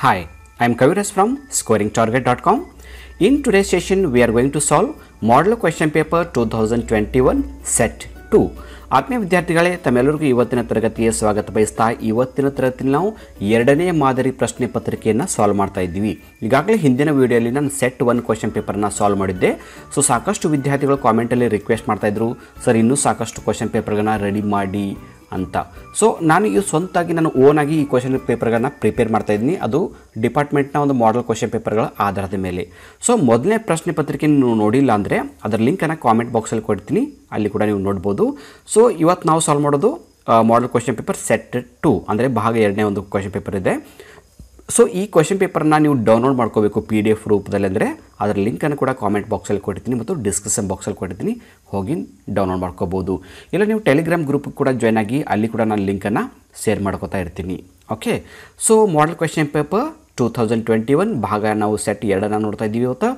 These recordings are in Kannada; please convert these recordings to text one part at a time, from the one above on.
Hi, I am Kaviraj from squaringtarget.com. In today's session, we are going to solve Model Question Paper 2021 Set 2 ಆತ್ಮೀಯ ವಿದ್ಯಾರ್ಥಿಗಳೇ ತಮ್ಮೆಲ್ಲರಿಗೂ ಇವತ್ತಿನ ತರಗತಿಯ ಸ್ವಾಗತ ಬಯಸ್ತಾ ಇವತ್ತಿನ ತರಗತಿಯಲ್ಲಿ ನಾವು ಎರಡನೇ ಮಾದರಿ ಪ್ರಶ್ನೆ ಪತ್ರಿಕೆಯನ್ನು ಸಾಲ್ವ್ ಮಾಡ್ತಾ ಇದ್ದೀವಿ ಈಗಾಗಲೇ ಹಿಂದಿನ ವಿಡಿಯೋಲಿ ನಾನು ಸೆಟ್ ಒನ್ ಕ್ವಶನ್ ಪೇಪರ್ನ ಸಾಲ್ವ್ ಮಾಡಿದ್ದೆ ಸೊ ಸಾಕಷ್ಟು ವಿದ್ಯಾರ್ಥಿಗಳು ಕಾಮೆಂಟಲ್ಲಿ ರಿಕ್ವೆಸ್ಟ್ ಮಾಡ್ತಾಯಿದ್ರು ಸರ್ ಇನ್ನೂ ಸಾಕಷ್ಟು ಕ್ವಶನ್ ಪೇಪರ್ಗಳನ್ನ ರೆಡಿ ಮಾಡಿ ಅಂತ ಸೊ ನಾನು ಈ ಸ್ವಂತಾಗಿ ನಾನು ಓನಾಗಿ ಈ ಕ್ವಶನ್ ಪೇಪರ್ಗಳನ್ನ ಪ್ರಿಪೇರ್ ಮಾಡ್ತಾ ಇದ್ದೀನಿ ಅದು ಡಿಪಾರ್ಟ್ಮೆಂಟ್ನ ಒಂದು ಮಾಡಲ್ ಕ್ವಶನ್ ಪೇಪರ್ಗಳ ಆಧಾರದ ಮೇಲೆ ಸೊ ಮೊದಲನೇ ಪ್ರಶ್ನೆ ಪತ್ರಿಕೆ ನೀವು ನೋಡಿಲ್ಲ ಅಂದರೆ ಅದರ ಲಿಂಕನ್ನು ಕಾಮೆಂಟ್ ಬಾಕ್ಸಲ್ಲಿ ಕೊಡ್ತೀನಿ ಅಲ್ಲಿ ಕೂಡ ನೀವು ನೋಡ್ಬೋದು ಸೊ ಇವತ್ತು ನಾವು ಸಾಲ್ವ್ ಮಾಡೋದು model question paper set two ಅಂದರೆ ಭಾಗ ಎರಡನೇ ಒಂದು ಕ್ವಶನ್ ಪೇಪರ್ ಇದೆ ಸೊ ಈ ಕ್ವಶನ್ ಪೇಪರ್ನ ನೀವು ಡೌನ್ಲೋಡ್ ಮಾಡ್ಕೋಬೇಕು ಪಿ ಡಿ ಎಫ್ ರೂಪದಲ್ಲಿ ಅಂದರೆ ಅದರ ಲಿಂಕನ್ನು ಕೂಡ ಕಾಮೆಂಟ್ ಬಾಕ್ಸಲ್ಲಿ ಕೊಡ್ತೀನಿ ಮತ್ತು ಡಿಸ್ಕ್ರಿಪ್ಷನ್ ಬಾಕ್ಸಲ್ಲಿ ಕೊಡ್ತೀನಿ ಹೋಗಿ ಡೌನ್ಲೋಡ್ ಮಾಡ್ಕೋಬೋದು ಇಲ್ಲ ನೀವು ಟೆಲಿಗ್ರಾಮ್ ಗ್ರೂಪ್ ಕೂಡ ಜಾಯ್ನ್ ಆಗಿ ಅಲ್ಲಿ ಕೂಡ ನಾನು ಲಿಂಕನ್ನು ಶೇರ್ ಮಾಡ್ಕೋತಾ ಇರ್ತೀನಿ okay so model question paper two thousand twenty one ಭಾಗ ನಾವು ಸೆಟ್ ಎರಡನ್ನು ನೋಡ್ತಾ ಇದ್ದೀವಿ ಇವತ್ತು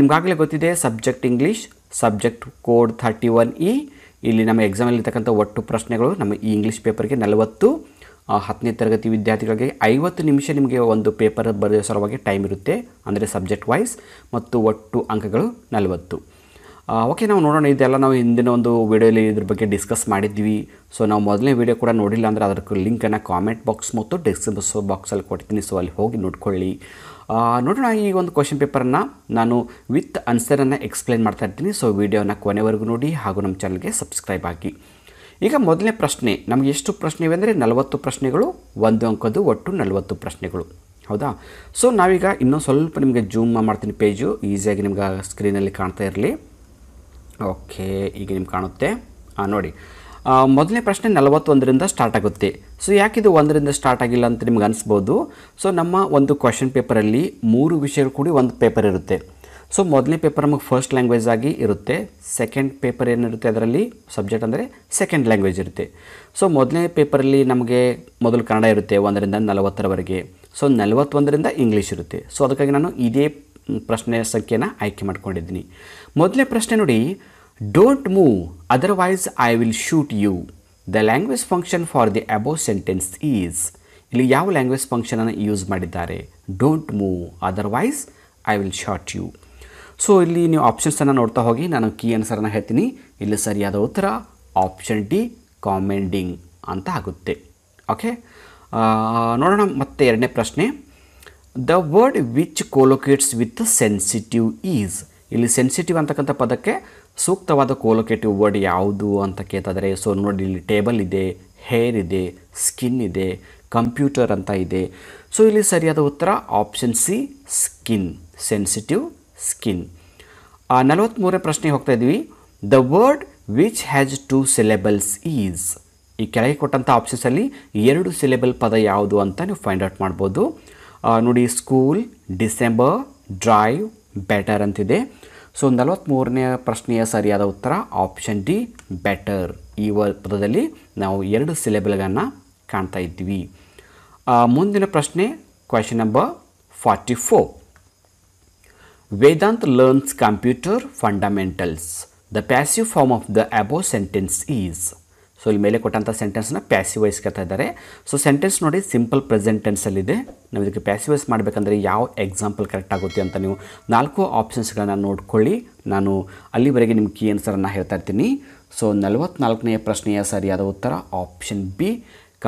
ನಿಮ್ಗಾಗಲೇ ಗೊತ್ತಿದೆ subject English subject code thirty one E ಇಲ್ಲಿ ನಮ್ಮ ಎಕ್ಸಾಮಲ್ಲಿ ಇರ್ತಕ್ಕಂಥ ಒಟ್ಟು ಪ್ರಶ್ನೆಗಳು ನಮ್ಮ ಈ ಇಂಗ್ಲೀಷ್ ಪೇಪರ್ಗೆ ನಲವತ್ತು ಹತ್ತನೇ ತರಗತಿ ವಿದ್ಯಾರ್ಥಿಗಳಿಗೆ ಐವತ್ತು ನಿಮಿಷ ನಿಮಗೆ ಒಂದು ಪೇಪರ್ ಬರೆಯೋ ಸಲುವಾಗಿ ಟೈಮ್ ಇರುತ್ತೆ ಅಂದರೆ ಸಬ್ಜೆಕ್ಟ್ ವೈಸ್ ಮತ್ತು ಒಟ್ಟು ಅಂಕಗಳು ನಲವತ್ತು ಓಕೆ ನಾವು ನೋಡೋಣ ಇದೆಲ್ಲ ನಾವು ಹಿಂದಿನ ಒಂದು ವೀಡಿಯೋಲಿ ಇದ್ರ ಬಗ್ಗೆ ಡಿಸ್ಕಸ್ ಮಾಡಿದ್ವಿ ಸೊ ನಾವು ಮೊದಲನೇ ವೀಡಿಯೋ ಕೂಡ ನೋಡಿಲ್ಲ ಅಂದರೆ ಅದಕ್ಕೆ ಲಿಂಕನ್ನು ಕಾಮೆಂಟ್ ಬಾಕ್ಸ್ ಮತ್ತು ಡಿಸ್ಕ್ರಿಪ್ಸ್ ಬಾಕ್ಸಲ್ಲಿ ಕೊಡ್ತೀನಿ ಸೊ ಅಲ್ಲಿ ಹೋಗಿ ನೋಡ್ಕೊಳ್ಳಿ ನೋಡೋಣ ಈ ಒಂದು ಕ್ವಶನ್ ಪೇಪರನ್ನು ನಾನು ವಿತ್ ಆನ್ಸರನ್ನು ಎಕ್ಸ್ಪ್ಲೈನ್ ಮಾಡ್ತಾ ಇರ್ತೀನಿ ಸೊ ವಿಡಿಯೋನ ಕೊನೆವರೆಗೂ ನೋಡಿ ಹಾಗೂ ನಮ್ಮ ಚಾನಲ್ಗೆ ಸಬ್ಸ್ಕ್ರೈಬ್ ಆಗಿ ಈಗ ಮೊದಲನೇ ಪ್ರಶ್ನೆ ನಮಗೆ ಎಷ್ಟು ಪ್ರಶ್ನೆ ಇವೆ ಅಂದರೆ ನಲವತ್ತು ಪ್ರಶ್ನೆಗಳು ಒಂದು ಅಂಕದ್ದು ಒಟ್ಟು ನಲವತ್ತು ಪ್ರಶ್ನೆಗಳು ಹೌದಾ ಸೊ ನಾವೀಗ ಇನ್ನೊಂದು ಸ್ವಲ್ಪ ನಿಮಗೆ ಜೂಮ್ ಮಾಡ್ತೀನಿ ಪೇಜು ಈಸಿಯಾಗಿ ನಿಮ್ಗೆ ಸ್ಕ್ರೀನಲ್ಲಿ ಕಾಣ್ತಾ ಇರಲಿ ಓಕೆ ಈಗ ನಿಮ್ಗೆ ಕಾಣುತ್ತೆ ನೋಡಿ ಮೊದಲನೇ ಪ್ರಶ್ನೆ ನಲವತ್ತೊಂದರಿಂದ ಸ್ಟಾರ್ಟ್ ಆಗುತ್ತೆ ಸೊ ಯಾಕಿದು ಒಂದರಿಂದ ಸ್ಟಾರ್ಟ್ ಆಗಿಲ್ಲ ಅಂತ ನಿಮ್ಗೆ ಅನಿಸ್ಬೋದು ಸೊ ನಮ್ಮ ಒಂದು ಕ್ವಶನ್ ಪೇಪರಲ್ಲಿ ಮೂರು ವಿಷಯಗಳು ಕೂಡಿ ಒಂದು ಪೇಪರ್ ಇರುತ್ತೆ ಸೊ ಮೊದಲನೇ ಪೇಪರ್ ನಮಗೆ ಫಸ್ಟ್ ಲ್ಯಾಂಗ್ವೇಜ್ ಆಗಿ ಇರುತ್ತೆ ಸೆಕೆಂಡ್ ಪೇಪರ್ ಏನಿರುತ್ತೆ ಅದರಲ್ಲಿ ಸಬ್ಜೆಕ್ಟ್ ಅಂದರೆ ಸೆಕೆಂಡ್ ಲ್ಯಾಂಗ್ವೇಜ್ ಇರುತ್ತೆ ಸೊ ಮೊದಲನೇ ಪೇಪರಲ್ಲಿ ನಮಗೆ ಮೊದಲು ಕನ್ನಡ ಇರುತ್ತೆ ಒಂದರಿಂದ ನಲವತ್ತರವರೆಗೆ ಸೊ ನಲವತ್ತೊಂದರಿಂದ ಇಂಗ್ಲೀಷ್ ಇರುತ್ತೆ ಸೊ ಅದಕ್ಕಾಗಿ ನಾನು ಇದೇ ಪ್ರಶ್ನೆಯ ಸಂಖ್ಯೆನ ಆಯ್ಕೆ ಮಾಡ್ಕೊಂಡಿದ್ದೀನಿ ಮೊದಲನೇ ಪ್ರಶ್ನೆ ನೋಡಿ don't move otherwise I will shoot you the language function for the above sentence is ಇಲ್ಲಿ ಯಾವ ಲ್ಯಾಂಗ್ವೇಜ್ ಫಂಕ್ಷನನ್ನು ಯೂಸ್ ಮಾಡಿದ್ದಾರೆ don't move otherwise I will shot you so ಇಲ್ಲಿ ನೀವು ಆಪ್ಷನ್ಸನ್ನು ನೋಡ್ತಾ ಹೋಗಿ ನಾನು ಕೀ ಆನ್ಸರನ್ನು ಹೇಳ್ತೀನಿ ಇಲ್ಲಿ ಸರಿಯಾದ ಉತ್ತರ ಆಪ್ಷನ್ ಡಿ ಕಾಮೆಂಡಿಂಗ್ ಅಂತ ಆಗುತ್ತೆ ಓಕೆ ನೋಡೋಣ ಮತ್ತೆ ಎರಡನೇ ಪ್ರಶ್ನೆ the word which collocates with sensitive is ಇಲ್ಲಿ ಸೆನ್ಸಿಟಿವ್ ಅಂತಕ್ಕಂಥ ಪದಕ್ಕೆ ಸೂಕ್ತವಾದ ಕೋಲೊಕೇಟಿವ್ ವರ್ಡ್ ಯಾವುದು ಅಂತ ಕೇಳ್ತಾದರೆ ಸೊ ನೋಡಿ ಇಲ್ಲಿ ಟೇಬಲ್ ಇದೆ ಹೇರ್ ಇದೆ ಸ್ಕಿನ್ ಇದೆ ಕಂಪ್ಯೂಟರ್ ಅಂತ ಇದೆ ಸೊ ಇಲ್ಲಿ ಸರಿಯಾದ ಉತ್ತರ option C skin sensitive skin ನಲವತ್ತ್ಮೂರನೇ ಪ್ರಶ್ನೆ ಹೋಗ್ತಾ ಇದ್ವಿ the word which has two syllables is ಈ ಕೆಳಗೆ ಕೊಟ್ಟಂಥ ಆಪ್ಷನ್ಸಲ್ಲಿ ಎರಡು ಸಿಲೆಬಲ್ ಪದ ಯಾವುದು ಅಂತ ನೀವು ಫೈಂಡ್ ಔಟ್ ಮಾಡ್ಬೋದು ನೋಡಿ ಸ್ಕೂಲ್ ಡಿಸೆಂಬರ್ ಡ್ರೈವ್ ಬೆಟರ್ ಅಂತಿದೆ ಸೊ ನಲವತ್ತ್ಮೂರನೇ ಪ್ರಶ್ನೆಯ ಸರಿಯಾದ ಉತ್ತರ ಆಪ್ಷನ್ ಡಿ ಬೆಟರ್ ಈ ಪದದಲ್ಲಿ ನಾವು ಎರಡು ಸಿಲೆಬಲ್ಗಳನ್ನು ಕಾಣ್ತಾ ಇದ್ವಿ ಮುಂದಿನ ಪ್ರಶ್ನೆ question number forty four Vedant learns computer fundamentals. The passive form of the above sentence is. So ಇಲ್ಲಿ ಮೇಲೆ ಕೊಟ್ಟಂಥ ಸೆಂಟೆನ್ಸ್ನ ವೈಸ್ ಕೇಳ್ತಾ ಇದ್ದಾರೆ ಸೊ ಸೆಂಟೆನ್ಸ್ ನೋಡಿ ಸಿಂಪಲ್ ಪ್ರೆಸೆಂಟೆನ್ಸಲ್ಲಿದೆ ನಾವು ಇದಕ್ಕೆ ಪ್ಯಾಸಿವೈಸ್ ಮಾಡಬೇಕಂದ್ರೆ ಯಾವ ಎಕ್ಸಾಂಪಲ್ ಕರೆಕ್ಟ್ ಆಗುತ್ತೆ ಅಂತ ನೀವು ನಾಲ್ಕು ಆಪ್ಷನ್ಸ್ಗಳನ್ನು ನೋಡ್ಕೊಳ್ಳಿ ನಾನು ಅಲ್ಲಿವರೆಗೆ ನಿಮ್ಗೆ ಕೀ ಆನ್ಸರನ್ನು ಹೇಳ್ತಾ ಇರ್ತೀನಿ ಸೊ ನಲವತ್ನಾಲ್ಕನೆಯ ಪ್ರಶ್ನೆಯ ಸರಿಯಾದ ಉತ್ತರ option B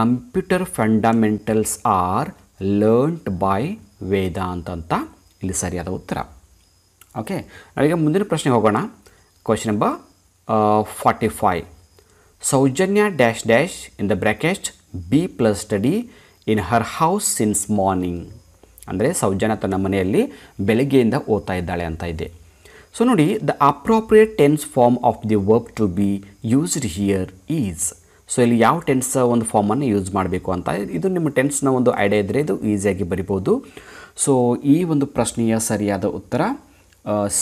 computer fundamentals are learned by Vedant ಅಂತ ಇಲ್ಲಿ ಸರಿಯಾದ ಉತ್ತರ ಓಕೆ ನಾವೀಗ ಮುಂದಿನ ಪ್ರಶ್ನೆಗೆ ಹೋಗೋಣ question number forty five Soujanya dash dash in the brackets be plus study in her house since morning ಅಂದರೆ ಸೌಜನ್ಯ ತನ್ನ ಮನೆಯಲ್ಲಿ ಬೆಳಗ್ಗೆಯಿಂದ ಓದ್ತಾ ಇದ್ದಾಳೆ ಅಂತ ಇದೆ ಸೊ ನೋಡಿ the appropriate tense form of the verb to be used here is so ಇಲ್ಲಿ ಯಾವ ಟೆನ್ಸ್ ಒಂದು ಫಾರ್ಮನ್ನು ಯೂಸ್ ಮಾಡಬೇಕು ಅಂತ ಇದು ನಿಮ್ಮ ಟೆನ್ಸ್ನ ಒಂದು ಐಡಿಯಾ ಇದ್ದರೆ ಇದು ಈಸಿಯಾಗಿ ಬರಿಬೋದು ಸೊ ಈ ಒಂದು ಪ್ರಶ್ನೆಯ ಸರಿಯಾದ ಉತ್ತರ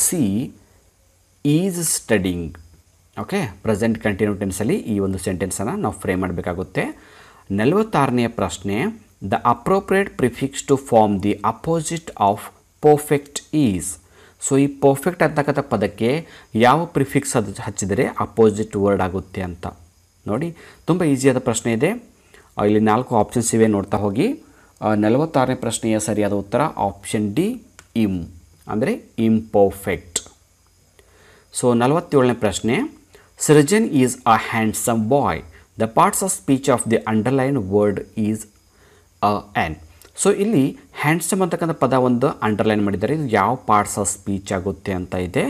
C is studying okay present continuous ಟೆನ್ಸಲ್ಲಿ ಈ ಒಂದು ಸೆಂಟೆನ್ಸನ್ನು ನಾವು ಫ್ರೇಮ್ ಮಾಡಬೇಕಾಗುತ್ತೆ ನಲವತ್ತಾರನೆಯ ಪ್ರಶ್ನೆ the appropriate prefix to form the opposite of perfect is so ಈ ಪರ್ಫೆಕ್ಟ್ ಅಂತಕ್ಕಂಥ ಪದಕ್ಕೆ ಯಾವ ಪ್ರಿಫಿಕ್ಸ್ ಅದು ಹಚ್ಚಿದರೆ ಅಪೋಸಿಟ್ ವರ್ಡ್ ಆಗುತ್ತೆ ಅಂತ ನೋಡಿ ತುಂಬ ಈಸಿಯಾದ ಪ್ರಶ್ನೆ ಇದೆ ಇಲ್ಲಿ ನಾಲ್ಕು ಆಪ್ಷನ್ಸ್ ಇವೆ ನೋಡ್ತಾ ಹೋಗಿ ನಲವತ್ತಾರನೇ ಪ್ರಶ್ನೆಯ ಸರಿಯಾದ ಉತ್ತರ ಆಪ್ಷನ್ ಡಿ ಇಮ್ ಅಂದರೆ ಇಂಪರ್ಫೆಕ್ಟ್ ಸೊ ನಲವತ್ತೇಳನೇ ಪ್ರಶ್ನೆ Srujan is a handsome boy the parts of speech of the underlined word is a an so ಇಲ್ಲಿ ಹ್ಯಾಂಡ್ಸಮ್ ಅಂತಕ್ಕಂಥ ಪದ ಒಂದು ಅಂಡರ್ಲೈನ್ ಮಾಡಿದ್ದಾರೆ ಇದು ಯಾವ ಪಾರ್ಟ್ಸ್ ಆಫ್ ಸ್ಪೀಚ್ ಆಗುತ್ತೆ ಅಂತ ಇದೆ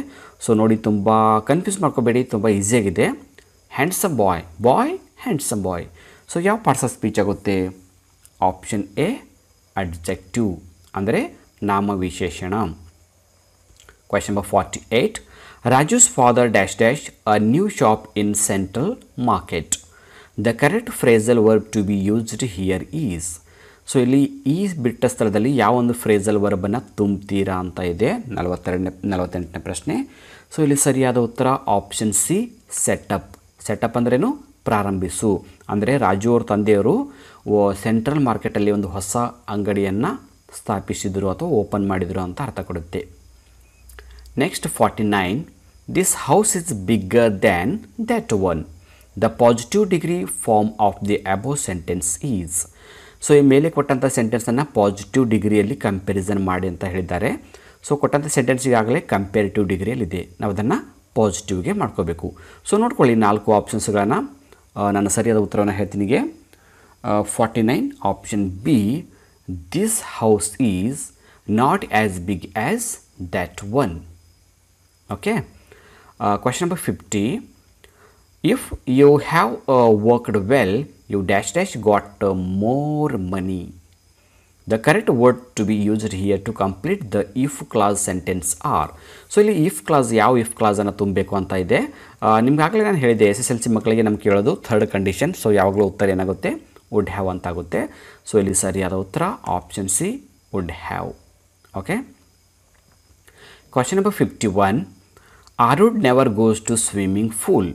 ಸೊ ನೋಡಿ ತುಂಬ ಕನ್ಫ್ಯೂಸ್ ಮಾಡ್ಕೋಬೇಡಿ ತುಂಬ ಈಸಿಯಾಗಿದೆ handsome boy boy handsome boy so ಯಾವ ಪಾರ್ಟ್ಸ್ ಆಫ್ ಸ್ಪೀಚ್ ಆಗುತ್ತೆ ಆಪ್ಷನ್ ಎ ಅಡ್ಜೆಕ್ಟಿವ್ ಅಂದರೆ ವಿಶೇಷಣ Question number 48. Raju's father dash dash a new shop in central market the correct phrasal verb to be used here is. So ಇಲ್ಲಿ ಈ ಬಿಟ್ಟ ಸ್ಥಳದಲ್ಲಿ ಯಾವ ಒಂದು ಫ್ರೇಸಲ್ ವರ್ಬನ್ನು ತುಂಬ್ತೀರಾ ಅಂತ ಇದೆ ನಲವತ್ತೆರಡನೇ ನಲವತ್ತೆಂಟನೇ ಪ್ರಶ್ನೆ ಸೊ ಇಲ್ಲಿ ಸರಿಯಾದ ಉತ್ತರ ಆಪ್ಷನ್ ಸಿ ಸೆಟಪ್ ಸೆಟಪ್ ಅಂದ್ರೇನು ಪ್ರಾರಂಭಿಸು ಅಂದರೆ ರಾಜು ಅವ್ರ ತಂದೆಯವರು ಸೆಂಟ್ರಲ್ ಮಾರ್ಕೆಟಲ್ಲಿ ಒಂದು ಹೊಸ ಅಂಗಡಿಯನ್ನು ಸ್ಥಾಪಿಸಿದರು ಅಥವಾ ಓಪನ್ ಮಾಡಿದರು ಅಂತ ಅರ್ಥ ಕೊಡುತ್ತೆ next Next nine this house is bigger than that one the positive degree form of the above sentence is so ಈ ಮೇಲೆ ಕೊಟ್ಟಂಥ ಸೆಂಟೆನ್ಸನ್ನು ಪಾಸಿಟಿವ್ ಡಿಗ್ರಿಯಲ್ಲಿ ಕಂಪ್ಯಾರಿಸನ್ ಮಾಡಿ ಅಂತ ಹೇಳಿದ್ದಾರೆ ಸೊ ಕೊಟ್ಟಂಥ ಸೆಂಟೆನ್ಸ್ ಈಗಾಗಲೇ ಕಂಪೇರಿಟಿವ್ ಡಿಗ್ರಿಯಲ್ಲಿದೆ ನಾವು ಅದನ್ನು ಪಾಸಿಟಿವ್ಗೆ ಮಾಡ್ಕೋಬೇಕು ಸೊ ನೋಡ್ಕೊಳ್ಳಿ ನಾಲ್ಕು ಆಪ್ಷನ್ಸ್ಗಳನ್ನು ನಾನು ಸರಿಯಾದ ಉತ್ತರವನ್ನು ಹೇಳ್ತೀನಿ forty nine option B this house is not as big as that one okay uh, question number 50 if you have uh, worked well you dash dash got uh, more money the correct word to be used here to complete the if clause sentence are so ili if clause yav if clause ana tumbeku anta ide nimge agle nan helide sslc makkalige nam keladu third condition so yavaglu uttar enagutte would have anta agutte so ili sariyada uttar option c would have okay question number 51 Arud never goes to swimming pool.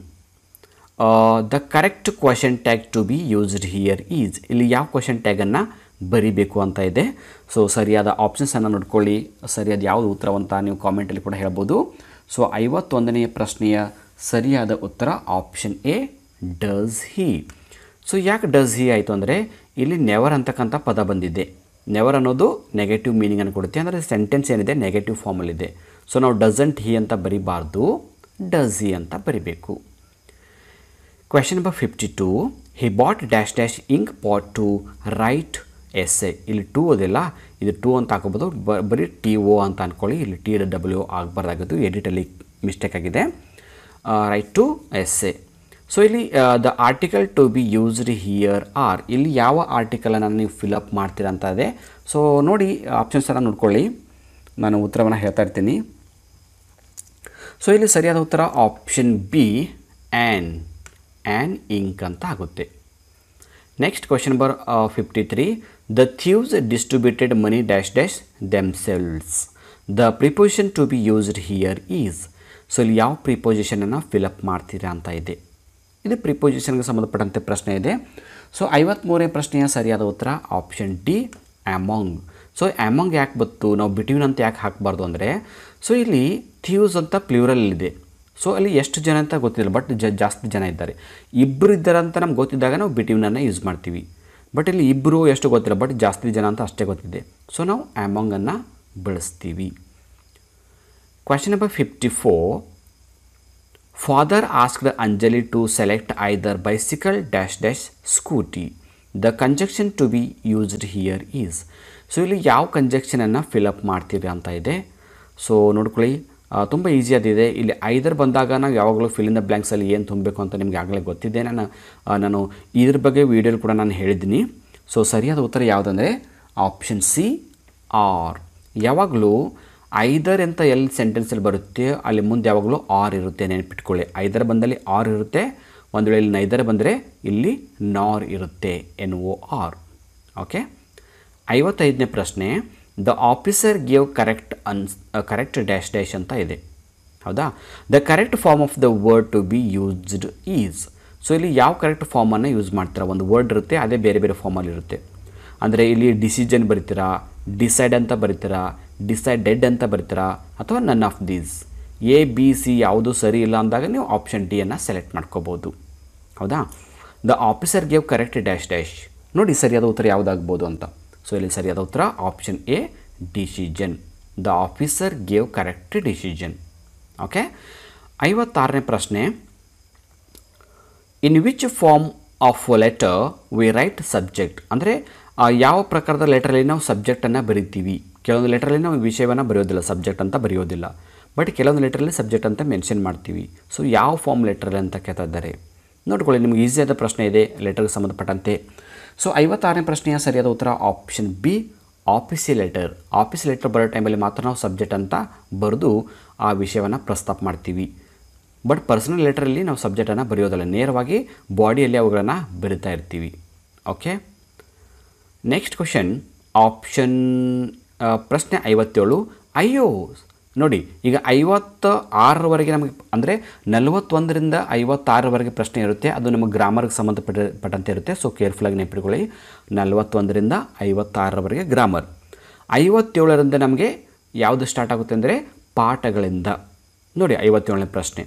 Uh, the correct question tag to be used here is ಇಲ್ಲಿ ಯಾವ ಕ್ವಶನ್ ಟ್ಯಾಗನ್ನು ಬರಿಬೇಕು ಅಂತ ಇದೆ ಸೊ ಸರಿಯಾದ ಆಪ್ಷನ್ಸನ್ನು ನೋಡ್ಕೊಳ್ಳಿ ಸರಿಯಾದ ಯಾವುದು ಉತ್ತರ ಅಂತ ನೀವು ಕಾಮೆಂಟಲ್ಲಿ ಕೂಡ ಹೇಳ್ಬೋದು ಸೊ ಐವತ್ತೊಂದನೆಯ ಪ್ರಶ್ನೆಯ ಸರಿಯಾದ ಉತ್ತರ option A does he so ಯಾಕೆ ಡಸ್ ಹಿ ಆಯಿತು ಅಂದರೆ ಇಲ್ಲಿ ನೆವರ್ ಅಂತಕ್ಕಂಥ ಪದ ಬಂದಿದೆ ನೆವರ್ ಅನ್ನೋದು ನೆಗೆಟಿವ್ ಮೀನಿಂಗನ್ನು ಕೊಡುತ್ತೆ ಅಂದರೆ ಸೆಂಟೆನ್ಸ್ ಏನಿದೆ ನೆಗೆಟಿವ್ ಫಾರ್ಮಲ್ಲಿದೆ ಸೊ ನಾವು ಡಸಂಟ್ ಹಿ ಅಂತ ಬರಿಬಾರ್ದು ಡಸ್ ಹಿ ಅಂತ ಬರಿಬೇಕು question number fifty two he bought dash dash ink pot to write essay ಇಲ್ಲಿ ಟೂ ಅದೆಲ್ಲ ಇದು ಟು ಅಂತ ಹಾಕೋಬೋದು ಬರೀ ಟಿ ಒ ಅಂತ ಅಂದ್ಕೊಳ್ಳಿ ಇಲ್ಲಿ ಟಿ ಡಬ್ಲ್ಯೂ ಆಗಬಾರ್ದಾಗದು ಎಡಿಟಲ್ಲಿ ಮಿಸ್ಟೇಕ್ ಆಗಿದೆ write to essay so ಇಲ್ಲಿ the article to be used here are ಇಲ್ಲಿ ಯಾವ ಆರ್ಟಿಕಲನ್ನು ನೀವು ಫಿಲಪ್ ಮಾಡ್ತೀರಾ ಅಂತ ಇದೆ ಸೊ ನೋಡಿ ಆಪ್ಷನ್ಸ್ ಎಲ್ಲ ನೋಡ್ಕೊಳ್ಳಿ ನಾನು ಉತ್ತರವನ್ನು ಹೇಳ್ತಾ ಇರ್ತೀನಿ ಸೊ ಇಲ್ಲಿ ಸರಿಯಾದ ಉತ್ತರ option B an an ink ಅಂತ ಆಗುತ್ತೆ next question number fifty three the thieves distributed money dash dash themselves the preposition to be used here is so ಇಲ್ಲಿ ಯಾವ ಪ್ರಿಪೊಸಿಷನನ್ನು ಫಿಲಪ್ ಮಾಡ್ತೀರಾ ಅಂತ ಇದೆ ಇದು ಪ್ರಿಪೊಸಿಷನ್ಗೆ ಸಂಬಂಧಪಟ್ಟಂತೆ ಪ್ರಶ್ನೆ ಇದೆ ಸೊ ಐವತ್ತ್ಮೂರನೇ ಪ್ರಶ್ನೆಯ ಸರಿಯಾದ ಉತ್ತರ option D among so among ಯಾಕೆ ಬತ್ತು ನಾವು ಬಿಟ್ವೀನ್ ಅಂತ ಯಾಕೆ ಹಾಕಬಾರ್ದು ಅಂದರೆ ಸೊ ಇಲ್ಲಿ ಥ್ಯೂಸ್ ಅಂತ ಪ್ಲೂರಲ್ ಇದೆ ಸೊ ಅಲ್ಲಿ ಎಷ್ಟು ಜನ ಅಂತ ಗೊತ್ತಿಲ್ಲ ಬಟ್ ಜ ಜಾಸ್ತಿ ಜನ ಇದ್ದಾರೆ ಇಬ್ಬರು ಇದ್ದಾರೆ ಅಂತ ನಮ್ಗೆ ಗೊತ್ತಿದ್ದಾಗ ನಾವು ಬಿಟ್ವೀನನ್ನು ಯೂಸ್ ಮಾಡ್ತೀವಿ ಬಟ್ ಇಲ್ಲಿ ಇಬ್ಬರು ಎಷ್ಟು ಗೊತ್ತಿಲ್ಲ ಬಟ್ ಜಾಸ್ತಿ ಜನ ಅಂತ ಅಷ್ಟೇ ಗೊತ್ತಿದೆ ಸೊ ನಾವು ಅಮಂಗನ್ನು ಬಳಸ್ತೀವಿ question number fifty four father asked Anjali to select either bicycle dash dash scooty the conjunction to be used here is so ಇಲ್ಲಿ ಯಾವ ಕಂಜೆಕ್ಷನನ್ನು ಫಿಲಪ್ ಮಾಡ್ತೀವಿ ಅಂತ ಇದೆ ಸೊ ನೋಡ್ಕೊಳ್ಳಿ ತುಂಬ ಈಸಿ ಆದಿದೆ ಇಲ್ಲಿ ಐದರ್ ಬಂದಾಗ ನಾವು ಯಾವಾಗಲೂ ದ ಬ್ಲ್ಯಾಂಕ್ಸಲ್ಲಿ ಏನು ತುಂಬಬೇಕು ಅಂತ ನಿಮಗೆ ಆಗಲೇ ಗೊತ್ತಿದೆ ನಾನು ನಾನು ಇದ್ರ ಬಗ್ಗೆ ವೀಡಿಯೋಲಿ ಕೂಡ ನಾನು ಹೇಳಿದ್ದೀನಿ ಸೊ ಸರಿಯಾದ ಉತ್ತರ ಯಾವುದಂದರೆ ಆಪ್ಷನ್ ಸಿ ಆರ್ ಯಾವಾಗಲೂ ಐದರ್ ಅಂತ ಎಲ್ಲಿ ಸೆಂಟೆನ್ಸಲ್ಲಿ ಬರುತ್ತೆ ಅಲ್ಲಿ ಮುಂದೆ ಯಾವಾಗಲೂ ಆರ್ ಇರುತ್ತೆ ನೆನಪಿಟ್ಕೊಳ್ಳಿ ಐದರ್ ಬಂದಲ್ಲಿ ಆರ್ ಇರುತ್ತೆ ಒಂದು ವೇಳೆ ಇಲ್ಲಿ ನೈದರ್ ಬಂದರೆ ಇಲ್ಲಿ ನಾರ್ ಇರುತ್ತೆ ಎನ್ ಓ ಆರ್ ಓಕೆ ಐವತ್ತೈದನೇ ಪ್ರಶ್ನೆ ದ ಆಫೀಸರ್ ಗೇವ್ ಕರೆಕ್ಟ್ ಅನ್ಸ್ ಕರೆಕ್ಟ್ ಡ್ಯಾಶ್ ಡ್ಯಾಶ್ ಅಂತ ಇದೆ ಹೌದಾ the correct form of the word to be used is so ಇಲ್ಲಿ ಯಾವ ಕರೆಕ್ಟ್ ಫಾರ್ಮನ್ನು ಯೂಸ್ ಮಾಡ್ತೀರಾ ಒಂದು ವರ್ಡ್ ಇರುತ್ತೆ ಅದೇ ಬೇರೆ ಬೇರೆ ಫಾರ್ಮಲ್ಲಿ ಇರುತ್ತೆ ಅಂದರೆ ಇಲ್ಲಿ ಡಿಸಿಜನ್ ಬರಿತೀರಾ ಡಿಸೈಡ್ ಅಂತ ಬರಿತೀರಾ ಡಿಸೈಡೆಡ್ ಅಂತ ಬರಿತೀರಾ ಅಥವಾ none of these A B C ಯಾವುದು ಸರಿ ಇಲ್ಲ ಅಂದಾಗ ನೀವು ಆಪ್ಷನ್ ಡಿಯನ್ನು ಸೆಲೆಕ್ಟ್ ಮಾಡ್ಕೋಬೋದು ಹೌದಾ the officer gave correct dash dash ನೋಡಿ ಸರಿಯಾದ ಉತ್ತರ ಯಾವುದಾಗ್ಬೋದು ಅಂತ ಸೊ ಇಲ್ಲಿ ಸರಿಯಾದ ಉತ್ತರ option A decision the officer gave correct decision okay ಐವತ್ತಾರನೇ ಪ್ರಶ್ನೆ in which form of letter we write subject ಅಂದರೆ ಯಾವ ಪ್ರಕಾರದ ಲೆಟರಲ್ಲಿ ನಾವು ಸಬ್ಜೆಕ್ಟನ್ನು ಬರಿತೀವಿ ಕೆಲವೊಂದು ಲೆಟರಲ್ಲಿ ನಾವು ವಿಷಯವನ್ನು ಬರೆಯೋದಿಲ್ಲ ಸಬ್ಜೆಕ್ಟ್ ಅಂತ ಬರೆಯೋದಿಲ್ಲ ಬಟ್ ಕೆಲವೊಂದು ಲೆಟರಲ್ಲಿ ಸಬ್ಜೆಕ್ಟ್ ಅಂತ ಮೆನ್ಷನ್ ಮಾಡ್ತೀವಿ ಸೊ ಯಾವ ಫಾರ್ಮ್ ಲೆಟರಲ್ಲಿ ಅಂತ ಕೇಳ್ತಾ ಇದ್ದಾರೆ ನೋಡ್ಕೊಳ್ಳಿ ನಿಮ್ಗೆ ಈಸಿಯಾದ ಪ್ರಶ್ನೆ ಇದೆ ಲೆಟರ್ಗೆ ಸಂಬಂಧಪಟ್ಟಂತೆ ಸೊ ಐವತ್ತಾರನೇ ಪ್ರಶ್ನೆಯ ಸರಿಯಾದ ಉತ್ತರ option B letter office letter ಬರೋ ಟೈಮಲ್ಲಿ ಮಾತ್ರ ನಾವು ಸಬ್ಜೆಕ್ಟ್ ಅಂತ ಬರೆದು ಆ ವಿಷಯವನ್ನು ಪ್ರಸ್ತಾಪ ಮಾಡ್ತೀವಿ ಬಟ್ ಪರ್ಸನಲ್ ಲೆಟರಲ್ಲಿ ನಾವು ಸಬ್ಜೆಕ್ಟನ್ನು ಬರೆಯೋದಲ್ಲ ನೇರವಾಗಿ ಬಾಡಿಯಲ್ಲಿ ಅವುಗಳನ್ನು ಬರಿತಾ ಇರ್ತೀವಿ ಓಕೆ ನೆಕ್ಸ್ಟ್ ಕ್ವಶನ್ ಆಪ್ಷನ್ ಪ್ರಶ್ನೆ ಐವತ್ತೇಳು ಅಯ್ಯೋ ನೋಡಿ ಈಗ ಐವತ್ತು ಆರರವರೆಗೆ ನಮಗೆ ಅಂದರೆ ನಲವತ್ತೊಂದರಿಂದ ಐವತ್ತಾರರವರೆಗೆ ಪ್ರಶ್ನೆ ಇರುತ್ತೆ ಅದು ನಮಗೆ ಗ್ರಾಮರ್ಗೆ ಸಂಬಂಧಪಟ್ಟ ಪಟ್ಟಂತೆ ಇರುತ್ತೆ ಸೊ ಕೇರ್ಫುಲ್ಲಾಗಿ ನೆನಪಿಟ್ಕೊಳ್ಳಿ ನಲವತ್ತೊಂದರಿಂದ ಐವತ್ತಾರರವರೆಗೆ ಗ್ರಾಮರ್ ಐವತ್ತೇಳರಿಂದ ನಮಗೆ ಯಾವುದು ಸ್ಟಾರ್ಟ್ ಆಗುತ್ತೆ ಅಂದರೆ ಪಾಠಗಳಿಂದ ನೋಡಿ ಐವತ್ತೇಳನೇ ಪ್ರಶ್ನೆ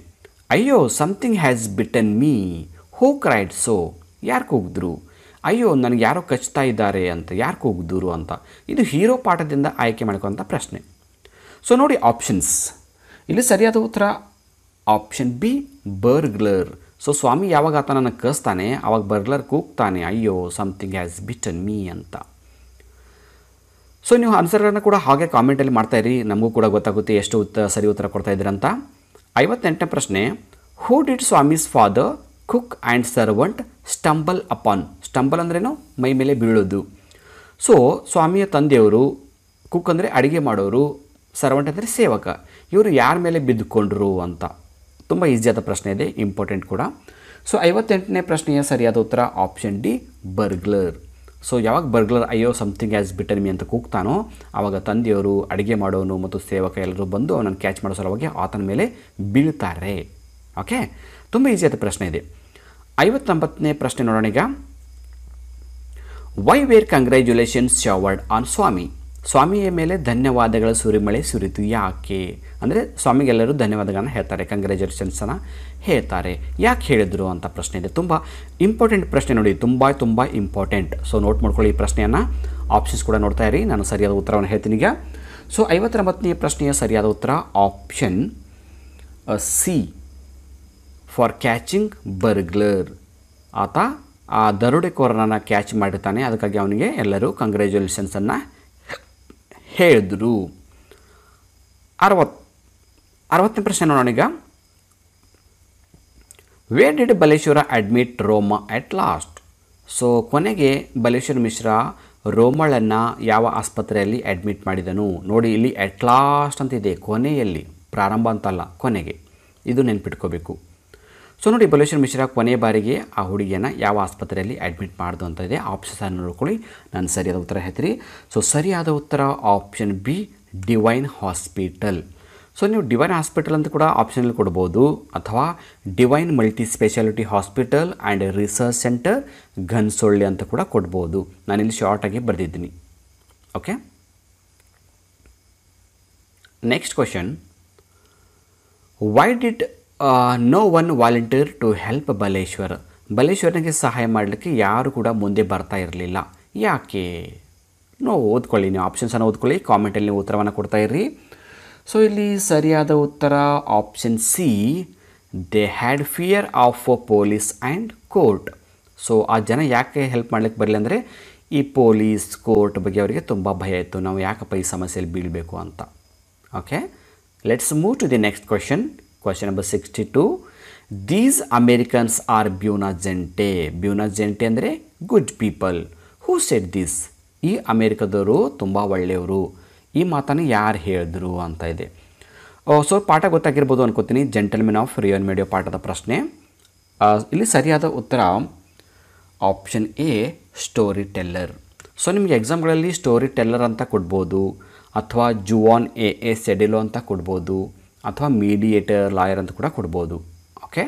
ಅಯ್ಯೋ something has bitten me who cried so ಯಾರು ಕೂಗಿದ್ರು ಅಯ್ಯೋ ನನಗೆ ಯಾರೋ ಕಚ್ತಾ ಇದ್ದಾರೆ ಅಂತ ಯಾರು ಕೂಗಿದ್ರು ಅಂತ ಇದು ಹೀರೋ ಪಾಠದಿಂದ ಆಯ್ಕೆ ಮಾಡ್ಕೊಂಥ ಪ್ರಶ್ನೆ ಸೊ ನೋಡಿ ಆಪ್ಷನ್ಸ್ ಇಲ್ಲಿ ಸರಿಯಾದ ಉತ್ತರ option B burglar so Swami ಯಾವಾಗ ಆತನನ್ನು ಕಸ್ತಾನೆ ಆವಾಗ ಬರ್ಗ್ಲರ್ ಕೂಗ್ತಾನೆ ಅಯ್ಯೋ ಸಮಥಿಂಗ್ ಹ್ಯಾಸ್ ಬಿಟನ್ ಮೀ ಅಂತ ಸೊ ನೀವು ಆನ್ಸರ್ಗಳನ್ನು ಕೂಡ ಹಾಗೆ ಕಾಮೆಂಟಲ್ಲಿ ಇರಿ ನಮಗೂ ಕೂಡ ಗೊತ್ತಾಗುತ್ತೆ ಎಷ್ಟು ಉತ್ತರ ಸರಿ ಉತ್ತರ ಕೊಡ್ತಾ ಅಂತ ಐವತ್ತೆಂಟನೇ ಪ್ರಶ್ನೆ who did Swami's father cook and servant stumble upon stumble ಅಂದ್ರೇನು ಮೈ ಮೇಲೆ ಬೀಳೋದು ಸೊ ಸ್ವಾಮಿಯ ತಂದೆಯವರು ಕುಕ್ ಅಂದರೆ ಅಡುಗೆ ಮಾಡೋರು ಸರ್ವೆಂಟ್ ಅಂದರೆ ಸೇವಕ ಇವರು ಯಾರ ಮೇಲೆ ಬಿದ್ದುಕೊಂಡ್ರು ಅಂತ ತುಂಬ ಈಸಿಯಾದ ಪ್ರಶ್ನೆ ಇದೆ ಇಂಪಾರ್ಟೆಂಟ್ ಕೂಡ ಸೊ ಐವತ್ತೆಂಟನೇ ಪ್ರಶ್ನೆಯ ಸರಿಯಾದ ಉತ್ತರ ಆಪ್ಷನ್ ಡಿ ಬರ್ಗ್ಲರ್ ಸೊ ಯಾವಾಗ ಬರ್ಗ್ಲರ್ ಅಯ್ಯೋ ಸಮಥಿಂಗ್ ಆ್ಯಸ್ ಬಿಟನ್ ಮೀ ಅಂತ ಕೂಗ್ತಾನೋ ಆವಾಗ ತಂದೆಯವರು ಅಡುಗೆ ಮಾಡೋನು ಮತ್ತು ಸೇವಕ ಎಲ್ಲರೂ ಬಂದು ಅವನನ್ನು ಕ್ಯಾಚ್ ಮಾಡೋ ಸಲುವಾಗಿ ಆತನ ಮೇಲೆ ಬೀಳ್ತಾರೆ ಓಕೆ ತುಂಬ ಈಸಿಯಾದ ಪ್ರಶ್ನೆ ಇದೆ ಐವತ್ತೊಂಬತ್ತನೇ ಪ್ರಶ್ನೆ ನೋಡೋಣ ಈಗ why were congratulations showered on Swami ಸ್ವಾಮಿಯ ಮೇಲೆ ಧನ್ಯವಾದಗಳ ಸುರಿಮಳೆ ಸುರಿತು ಯಾಕೆ ಅಂದರೆ ಸ್ವಾಮಿಗೆಲ್ಲರೂ ಧನ್ಯವಾದಗಳನ್ನು ಹೇಳ್ತಾರೆ ಕಂಗ್ರ್ಯಾಚುಲೇಷನ್ಸನ್ನು ಹೇಳ್ತಾರೆ ಯಾಕೆ ಹೇಳಿದರು ಅಂತ ಪ್ರಶ್ನೆ ಇದೆ ತುಂಬ ಇಂಪಾರ್ಟೆಂಟ್ ಪ್ರಶ್ನೆ ನೋಡಿ ತುಂಬ ತುಂಬ ಇಂಪಾರ್ಟೆಂಟ್ ಸೊ ನೋಟ್ ಮಾಡ್ಕೊಳ್ಳಿ ಈ ಪ್ರಶ್ನೆಯನ್ನು ಆಪ್ಷನ್ಸ್ ಕೂಡ ನೋಡ್ತಾ ಇರಿ ನಾನು ಸರಿಯಾದ ಉತ್ತರವನ್ನು ಹೇಳ್ತೀನಿ ಈಗ ಸೊ ಐವತ್ತೊಂಬತ್ತನೇ ಪ್ರಶ್ನೆಯ ಸರಿಯಾದ ಉತ್ತರ option C for catching burglar ಆತ ಆ ದರೋಡೆಕೋರನನ್ನು ಕ್ಯಾಚ್ ಮಾಡಿರ್ತಾನೆ ಅದಕ್ಕಾಗಿ ಅವನಿಗೆ ಎಲ್ಲರೂ ಕಂಗ್ರ್ಯಾಚುಲೇಷನ್ಸನ್ನು ಹೇಳಿದ್ರು ಅರವತ್ತು ಅರವತ್ತನೇ ಪ್ರಶ್ನೆ ಈಗ where did Baleshwar admit Roma at last so ಕೊನೆಗೆ ಬಲೇಶ್ವರ ಮಿಶ್ರಾ ರೋಮಳನ್ನು ಯಾವ ಆಸ್ಪತ್ರೆಯಲ್ಲಿ ಅಡ್ಮಿಟ್ ಮಾಡಿದನು ನೋಡಿ ಇಲ್ಲಿ ಅಟ್ ಲಾಸ್ಟ್ ಅಂತಿದೆ ಕೊನೆಯಲ್ಲಿ ಪ್ರಾರಂಭ ಅಂತಲ್ಲ ಕೊನೆಗೆ ಇದು ನೆನ್ಪಿಟ್ಕೋಬೇಕು ಸೊ ನೋಡಿ ಬಲೇಶ್ವರ್ ಮಿಶ್ರಾ ಕೊನೆಯ ಬಾರಿಗೆ ಆ ಹುಡುಗಿಯನ್ನು ಯಾವ ಆಸ್ಪತ್ರೆಯಲ್ಲಿ ಅಡ್ಮಿಟ್ ಮಾಡ್ದು ಅಂತ ಇದೆ ಅನ್ನು ನೋಡ್ಕೊಳ್ಳಿ ನಾನು ಸರಿಯಾದ ಉತ್ತರ ಹೇಳ್ತೀರಿ ಸೊ ಸರಿಯಾದ ಉತ್ತರ option B Divine hospital so ನೀವು ಡಿವೈನ್ ಹಾಸ್ಪಿಟಲ್ ಅಂತ ಕೂಡ ಆಪ್ಷನಲ್ಲಿ ಕೊಡ್ಬೋದು ಅಥವಾ Divine multi speciality hospital and research centre Ghansoli ಅಂತ ಕೂಡ ಕೊಡ್ಬೋದು ನಾನಿಲ್ಲಿ ಶಾರ್ಟಾಗಿ ಬರೆದಿದ್ದೀನಿ okay next question why did no one volunteer to help Baleshwar ಬಲೇಶ್ವರನಿಗೆ ಸಹಾಯ ಮಾಡಲಿಕ್ಕೆ ಯಾರು ಕೂಡ ಮುಂದೆ ಬರ್ತಾ ಇರಲಿಲ್ಲ ಯಾಕೆ ನೋ ಓದ್ಕೊಳ್ಳಿ ನೀವು ಆಪ್ಷನ್ಸನ್ನು ಓದ್ಕೊಳ್ಳಿ ಕಾಮೆಂಟಲ್ಲಿ ನೀವು ಉತ್ತರವನ್ನು ಕೊಡ್ತಾ ಇರ್ರಿ ಸೊ ಇಲ್ಲಿ ಸರಿಯಾದ ಉತ್ತರ option C they had fear of police and court so ಆ ಜನ ಯಾಕೆ ಹೆಲ್ಪ್ ಮಾಡಲಿಕ್ಕೆ ಬರಲಿಲ್ಲ ಅಂದರೆ ಈ ಪೊಲೀಸ್ ಕೋರ್ಟ್ ಬಗ್ಗೆ ಅವರಿಗೆ ತುಂಬ ಭಯ ಇತ್ತು ನಾವು ಯಾಕಪ್ಪ ಈ ಸಮಸ್ಯೆಯಲ್ಲಿ ಬೀಳಬೇಕು ಅಂತ okay let's move to the next question number sixty 62. These Americans are ಬ್ಯೂನಾ ಜೆಂಟೆ ಬ್ಯೂನಾ ಜೆಂಟೆ ಅಂದರೆ good people who set this ಈ ಅಮೇರಿಕದವರು ತುಂಬ ಒಳ್ಳೆಯವರು ಈ ಮಾತನ್ನು ಯಾರು ಹೇಳಿದ್ರು ಅಂತ ಇದೆ ಸೊ ಪಾಠ ಗೊತ್ತಾಗಿರ್ಬೋದು ಅನ್ಕೋತೀನಿ ಜೆಂಟಲ್ಮೆನ್ ಆಫ್ ರಿಯನ್ ಮೀಡಿಯೋ ಪಾಠದ ಪ್ರಶ್ನೆ ಇಲ್ಲಿ ಸರಿಯಾದ ಉತ್ತರ option A story teller so ನಿಮಗೆ ಎಕ್ಸಾಮ್ಗಳಲ್ಲಿ ಸ್ಟೋರಿ ಟೆಲ್ಲರ್ ಅಂತ ಕೊಡ್ಬೋದು ಅಥವಾ ಜುವಾನ್ ಎ ಎ ಸೆಡಿಲೋ ಅಂತ ಕೊಡ್ಬೋದು ಅಥವಾ ಮೀಡಿಯೇಟರ್ ಲಾಯರ್ ಅಂತ ಕೂಡ ಕೊಡ್ಬೋದು ಓಕೆ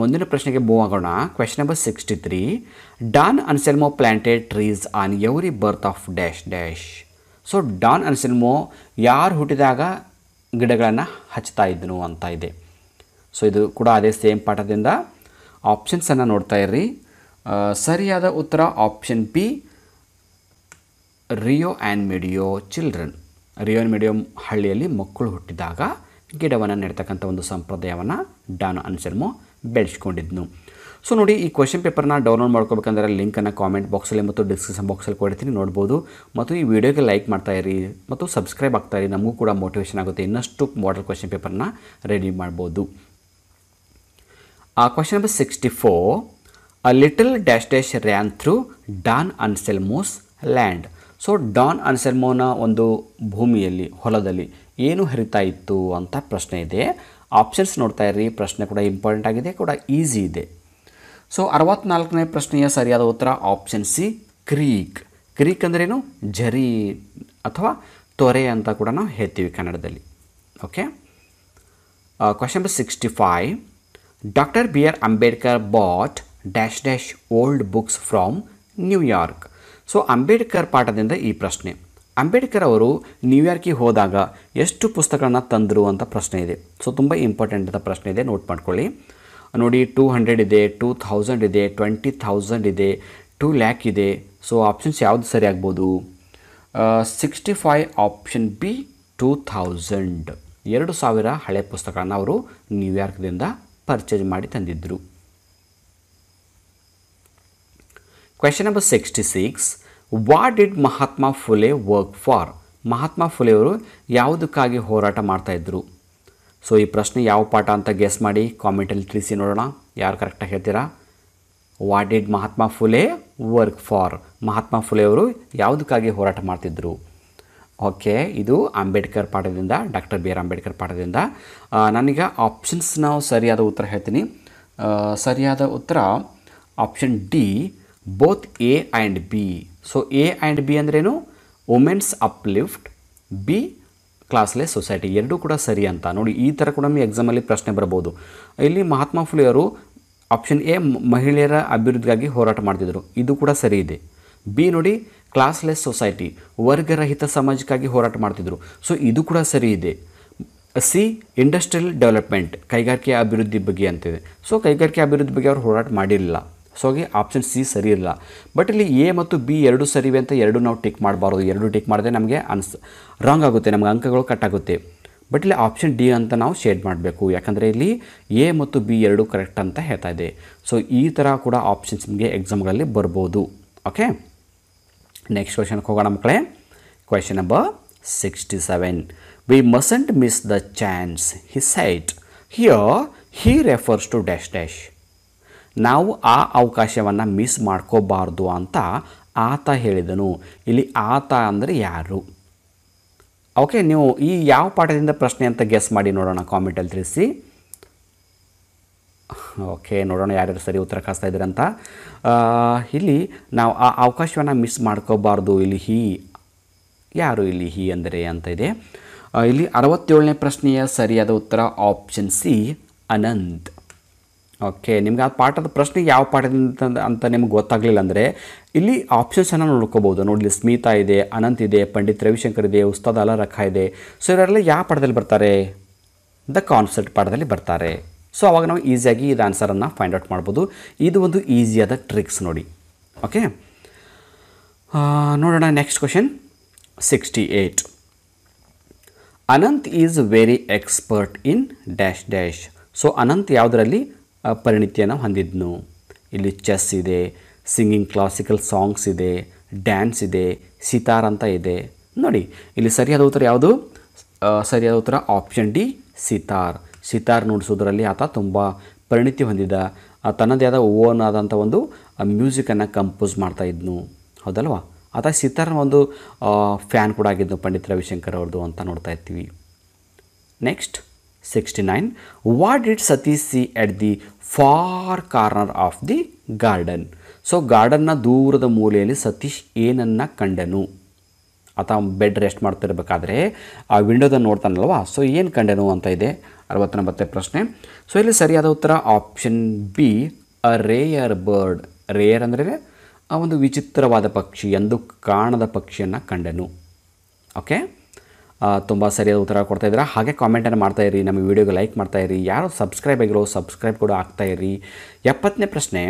ಮುಂದಿನ ಪ್ರಶ್ನೆಗೆ ಮೂವ್ ಆಗೋಣ question number sixty three Don Anselmo planted trees on every birth of dash dash so Don Anselmo ಯಾರು ಹುಟ್ಟಿದಾಗ ಗಿಡಗಳನ್ನು ಹಚ್ತಾ ಇದ್ದನು ಅಂತ ಇದೆ ಸೊ ಇದು ಕೂಡ ಅದೇ ಸೇಮ್ ಪಾಠದಿಂದ ಆಪ್ಷನ್ಸನ್ನು ನೋಡ್ತಾ ಇರ್ರಿ ಸರಿಯಾದ ಉತ್ತರ option B Rio and Medio children ರಿಯೋನ್ ಮೀಡಿಯಂ ಹಳ್ಳಿಯಲ್ಲಿ ಮಕ್ಕಳು ಹುಟ್ಟಿದಾಗ ಗಿಡವನ್ನು ನೆಡ್ತಕ್ಕಂಥ ಒಂದು ಸಂಪ್ರದಾಯವನ್ನು ಡಾನ್ ಅನ್ಸೆಲ್ಮೋ ಬೆಳೆಸ್ಕೊಂಡಿದ್ನು ಸೊ ನೋಡಿ ಈ ಕ್ವಶನ್ ಪೇಪರ್ನ ಡೌನ್ಲೋಡ್ ಮಾಡ್ಕೋಬೇಕಂದ್ರೆ ಲಿಂಕನ್ನು ಕಾಮೆಂಟ್ ಬಾಕ್ಸಲ್ಲಿ ಮತ್ತು ಡಿಸ್ಕ್ರಿಪ್ಷನ್ ಬಾಕ್ಸಲ್ಲಿ ಕೊಡ್ತೀನಿ ನೋಡ್ಬೋದು ಮತ್ತು ಈ ವಿಡಿಯೋಗೆ ಲೈಕ್ ಮಾಡ್ತಾ ಇರಿ ಮತ್ತು ಸಬ್ಸ್ಕ್ರೈಬ್ ಆಗ್ತಾ ಇರಿ ನಮಗೂ ಕೂಡ ಮೋಟಿವೇಶನ್ ಆಗುತ್ತೆ ಇನ್ನಷ್ಟು ಮಾಡಲ್ ಕ್ವಶನ್ ಪೇಪರ್ನ ರೆಡಿ ಮಾಡ್ಬೋದು ಆ question number sixty four a little dash dash ran through Don Anselmo's land so Don ಅನ್ಸೆರ್ಮೋನ ಒಂದು ಭೂಮಿಯಲ್ಲಿ ಹೊಲದಲ್ಲಿ ಏನು ಹರಿತಾ ಇತ್ತು ಅಂತ ಪ್ರಶ್ನೆ ಇದೆ ಆಪ್ಷನ್ಸ್ ನೋಡ್ತಾ ಇರ್ರಿ ಪ್ರಶ್ನೆ ಕೂಡ ಇಂಪಾರ್ಟೆಂಟ್ ಆಗಿದೆ ಕೂಡ ಈಸಿ ಇದೆ ಸೊ ಅರವತ್ನಾಲ್ಕನೇ ಪ್ರಶ್ನೆಯ ಸರಿಯಾದ ಉತ್ತರ ಆಪ್ಷನ್ ಸಿ ಕ್ರೀಕ್ ಕ್ರೀಕ್ ಅಂದ್ರೇನು ಜರಿ ಅಥವಾ ತೊರೆ ಅಂತ ಕೂಡ ನಾವು ಹೇಳ್ತೀವಿ ಕನ್ನಡದಲ್ಲಿ okay question number sixty five doctor B R Ambedkar bought dash dash old books from New York so Ambedkar ಪಾಠದಿಂದ ಈ ಪ್ರಶ್ನೆ ಅಂಬೇಡ್ಕರ್ ಅವರು ನ್ಯೂಯಾರ್ಕಿಗೆ ಹೋದಾಗ ಎಷ್ಟು ಪುಸ್ತಕಗಳನ್ನ ತಂದರು ಅಂತ ಪ್ರಶ್ನೆ ಇದೆ ಸೊ ತುಂಬ ಇಂಪಾರ್ಟೆಂಟ್ ಅಂತ ಪ್ರಶ್ನೆ ಇದೆ ನೋಟ್ ಮಾಡ್ಕೊಳ್ಳಿ ನೋಡಿ ಟೂ ಹಂಡ್ರೆಡ್ ಇದೆ ಟೂ ಥೌಸಂಡ್ ಇದೆ ಟ್ವೆಂಟಿ ಥೌಸಂಡ್ ಇದೆ ಟೂ ಲ್ಯಾಕ್ ಇದೆ ಸೊ ಆಪ್ಷನ್ಸ್ ಯಾವುದು ಸರಿ ಆಗ್ಬೋದು sixty five option B two thousand ಎರಡು ಸಾವಿರ ಹಳೆ ಪುಸ್ತಕಗಳನ್ನು ಅವರು ನ್ಯೂಯಾರ್ಕ್ದಿಂದ ಪರ್ಚೇಸ್ ಮಾಡಿ ತಂದಿದ್ದರು question number sixty six what did Mahatma Phule work for Mahatma ಅವರು ಯಾವುದಕ್ಕಾಗಿ ಹೋರಾಟ ಮಾಡ್ತಾಯಿದ್ರು ಸೊ ಈ ಪ್ರಶ್ನೆ ಯಾವ ಪಾಠ ಅಂತ ಗೆಸ್ ಮಾಡಿ ಕಾಮೆಂಟಲ್ಲಿ ತಿಳಿಸಿ ನೋಡೋಣ ಯಾರು ಕರೆಕ್ಟಾಗಿ ಹೇಳ್ತೀರಾ what did Mahatma Phule work for Mahatma ಫುಲೆಯವರು ಯಾವುದಕ್ಕಾಗಿ ಹೋರಾಟ ಮಾಡ್ತಿದ್ರು ಓಕೆ ಇದು ಅಂಬೇಡ್ಕರ್ ಪಾಠದಿಂದ ಡಾಕ್ಟರ್ ಬಿ ಆರ್ ಅಂಬೇಡ್ಕರ್ ಪಾಠದಿಂದ ನನಗೆ ಆಪ್ಷನ್ಸ್ ನಾವು ಸರಿಯಾದ ಉತ್ತರ ಹೇಳ್ತೀನಿ ಸರಿಯಾದ ಉತ್ತರ option D both A and B so A and B ಅಂದ್ರೇನು women's uplift B classless society ಎರಡೂ ಕೂಡ ಸರಿ ಅಂತ ನೋಡಿ ಈ ಥರ ಕೂಡ ಎಕ್ಸಾಮಲ್ಲಿ ಪ್ರಶ್ನೆ ಬರ್ಬೋದು ಇಲ್ಲಿ ಮಹಾತ್ಮ ಫುಲೆಯವರು ಆಪ್ಷನ್ ಎ ಮಹಿಳೆಯರ ಅಭಿವೃದ್ಧಿಗಾಗಿ ಹೋರಾಟ ಮಾಡ್ತಿದ್ರು ಇದು ಕೂಡ ಸರಿ ಇದೆ ಬಿ ನೋಡಿ ಕ್ಲಾಸ್ಲೆಸ್ ಸೊಸೈಟಿ ವರ್ಗರಹಿತ ಸಮಾಜಕ್ಕಾಗಿ ಹೋರಾಟ ಮಾಡ್ತಿದ್ರು ಸೊ ಇದು ಕೂಡ ಸರಿ ಇದೆ ಸಿ ಇಂಡಸ್ಟ್ರಿಯಲ್ ಡೆವಲಪ್ಮೆಂಟ್ ಕೈಗಾರಿಕೆ ಅಭಿವೃದ್ಧಿ ಬಗ್ಗೆ ಅಂತಿದೆ ಸೊ ಕೈಗಾರಿಕೆ ಅಭಿವೃದ್ಧಿ ಬಗ್ಗೆ ಅವರು ಹೋರಾಟ ಮಾಡಿರಲಿಲ್ಲ ಸೊ ಹಾಗೆ ಆಪ್ಷನ್ ಸಿ ಸರಿ ಇಲ್ಲ ಬಟ್ ಇಲ್ಲಿ ಎ ಮತ್ತು ಬಿ ಎರಡು ಸರಿವೆ ಅಂತ ಎರಡು ನಾವು ಟಿಕ್ ಮಾಡಬಾರ್ದು ಎರಡು ಟಿಕ್ ಮಾಡಿದ್ರೆ ನಮಗೆ ಅನ್ಸ್ ರಾಂಗ್ ಆಗುತ್ತೆ ನಮಗೆ ಅಂಕಗಳು ಕಟ್ಟಾಗುತ್ತೆ ಬಟ್ ಇಲ್ಲಿ ಆಪ್ಷನ್ ಡಿ ಅಂತ ನಾವು ಶೇಡ್ ಮಾಡಬೇಕು ಯಾಕಂದರೆ ಇಲ್ಲಿ ಎ ಮತ್ತು ಬಿ ಎರಡು ಕರೆಕ್ಟ್ ಅಂತ ಹೇಳ್ತಾ ಇದೆ ಸೊ ಈ ಥರ ಕೂಡ ಆಪ್ಷನ್ಸ್ ನಿಮಗೆ ಎಕ್ಸಾಮ್ಗಳಲ್ಲಿ ಬರ್ಬೋದು ಓಕೆ ನೆಕ್ಸ್ಟ್ ಕ್ವೆಶನ್ಗೆ ಹೋಗೋಣ ಮಕ್ಕಳೇ question number sixty seven we mustn't miss the chance he said here he refers to dash dash ನಾವು ಆ ಅವಕಾಶವನ್ನು ಮಿಸ್ ಮಾಡ್ಕೋಬಾರ್ದು ಅಂತ ಆತ ಹೇಳಿದನು ಇಲ್ಲಿ ಆತ ಅಂದರೆ ಯಾರು ಓಕೆ ನೀವು ಈ ಯಾವ ಪಾಠದಿಂದ ಪ್ರಶ್ನೆ ಅಂತ ಗೆಸ್ ಮಾಡಿ ನೋಡೋಣ ಕಾಮೆಂಟಲ್ಲಿ ತಿಳಿಸಿ ಓಕೆ ನೋಡೋಣ ಯಾರ್ಯಾರು ಸರಿ ಉತ್ತರ ಕಾಸ್ತಾ ಅಂತ ಇಲ್ಲಿ ನಾವು ಆ ಅವಕಾಶವನ್ನು ಮಿಸ್ ಮಾಡ್ಕೋಬಾರ್ದು ಇಲ್ಲಿ ಹಿ ಯಾರು ಇಲ್ಲಿ ಹಿ ಅಂದರೆ ಅಂತ ಇದೆ ಇಲ್ಲಿ ಅರವತ್ತೇಳನೇ ಪ್ರಶ್ನೆಯ ಸರಿಯಾದ ಉತ್ತರ ಆಪ್ಷನ್ ಸಿ ಅನಂತ್ ಓಕೆ ನಿಮ್ಗೆ ಆ ಪಾಠದ ಪ್ರಶ್ನೆ ಯಾವ ಪಾಠದಿಂದ ಅಂತ ನಿಮ್ಗೆ ಗೊತ್ತಾಗಲಿಲ್ಲ ಅಂದರೆ ಇಲ್ಲಿ ಆಪ್ಷನ್ಸನ್ನು ನೋಡ್ಕೋಬೋದು ನೋಡಲಿ ಸ್ಮಿತಾ ಇದೆ ಅನಂತ್ ಇದೆ ಪಂಡಿತ್ ರವಿಶಂಕರ್ ಇದೆ ಉಸ್ತಾದ್ ರಖ ಇದೆ ಸೊ ಇವರೆಲ್ಲ ಯಾವ ಪಾಠದಲ್ಲಿ ಬರ್ತಾರೆ ದ ಕಾನ್ಸೆಪ್ಟ್ ಪಾಠದಲ್ಲಿ ಬರ್ತಾರೆ ಸೊ ಅವಾಗ ನಾವು ಈಸಿಯಾಗಿ ಇದು ಆನ್ಸರನ್ನು ಫೈಂಡ್ ಔಟ್ ಮಾಡ್ಬೋದು ಇದು ಒಂದು ಈಸಿಯಾದ ಟ್ರಿಕ್ಸ್ ನೋಡಿ ಓಕೆ ನೋಡೋಣ next question sixty eight Anant is very expert in dash dash so Anant ಯಾವುದರಲ್ಲಿ ಪರಿಣಿತಿಯನ್ನು ಹೊಂದಿದ್ನು ಇಲ್ಲಿ ಚೆಸ್ ಇದೆ ಸಿಂಗಿಂಗ್ ಕ್ಲಾಸಿಕಲ್ ಸಾಂಗ್ಸ್ ಇದೆ ಡ್ಯಾನ್ಸ್ ಇದೆ ಸಿತಾರ್ ಅಂತ ಇದೆ ನೋಡಿ ಇಲ್ಲಿ ಸರಿಯಾದ ಉತ್ತರ ಯಾವುದು ಸರಿಯಾದ ಉತ್ತರ ಆಪ್ಷನ್ ಡಿ ಸಿತಾರ್ ಸಿತಾರ್ ನುಡಿಸೋದ್ರಲ್ಲಿ ಆತ ತುಂಬ ಪರಿಣಿತಿ ಹೊಂದಿದ ತನ್ನದೇ ಆದ ಓನ್ ಆದಂಥ ಒಂದು ಮ್ಯೂಸಿಕನ್ನು ಕಂಪೋಸ್ ಮಾಡ್ತಾ ಇದ್ನು ಹೌದಲ್ವಾ ಆತ ಸಿತಾರ್ನ ಒಂದು ಫ್ಯಾನ್ ಕೂಡ ಆಗಿದ್ದು ಪಂಡಿತ್ ರವಿಶಂಕರ್ ಅವ್ರದ್ದು ಅಂತ ನೋಡ್ತಾ ಇರ್ತೀವಿ next sixty nine what did Satish see at the far corner of the garden so ಗಾರ್ಡನ್ನ ದೂರದ ಮೂಲೆಯಲ್ಲಿ ಸತೀಶ್ ಏನನ್ನು ಕಂಡೆನು ಆತ ಬೆಡ್ ರೆಸ್ಟ್ ಮಾಡ್ತಿರ್ಬೇಕಾದ್ರೆ ಆ ವಿಂಡೋದ ನೋಡ್ತಾನಲ್ವಾ ಸೊ ಏನು ಕಂಡೆನು ಅಂತ ಇದೆ ಅರವತ್ತೊಂಬತ್ತನೇ ಪ್ರಶ್ನೆ ಸೊ ಇಲ್ಲಿ ಸರಿಯಾದ ಉತ್ತರ option B a rarer bird rarer ಅಂದರೆ ಆ ಒಂದು ವಿಚಿತ್ರವಾದ ಪಕ್ಷಿ ಎಂದು ಕಾಣದ ಪಕ್ಷಿಯನ್ನು ಕಂಡೆನು ಓಕೆ ತುಂಬ ಸರಿಯಾದ ಉತ್ತರ ಕೊಡ್ತಾ ಇದ್ದೀರಾ ಹಾಗೆ ಕಾಮೆಂಟನ್ನು ಇರಿ ನಮ್ಮ ವೀಡಿಯೋಗೆ ಲೈಕ್ ಮಾಡ್ತಾಯಿರಿ ಯಾರು ಸಬ್ಸ್ಕ್ರೈಬ್ ಆಗಿರೋ ಸಬ್ಸ್ಕ್ರೈಬ್ ಕೂಡ ಇರಿ ಎಪ್ಪತ್ತನೇ ಪ್ರಶ್ನೆ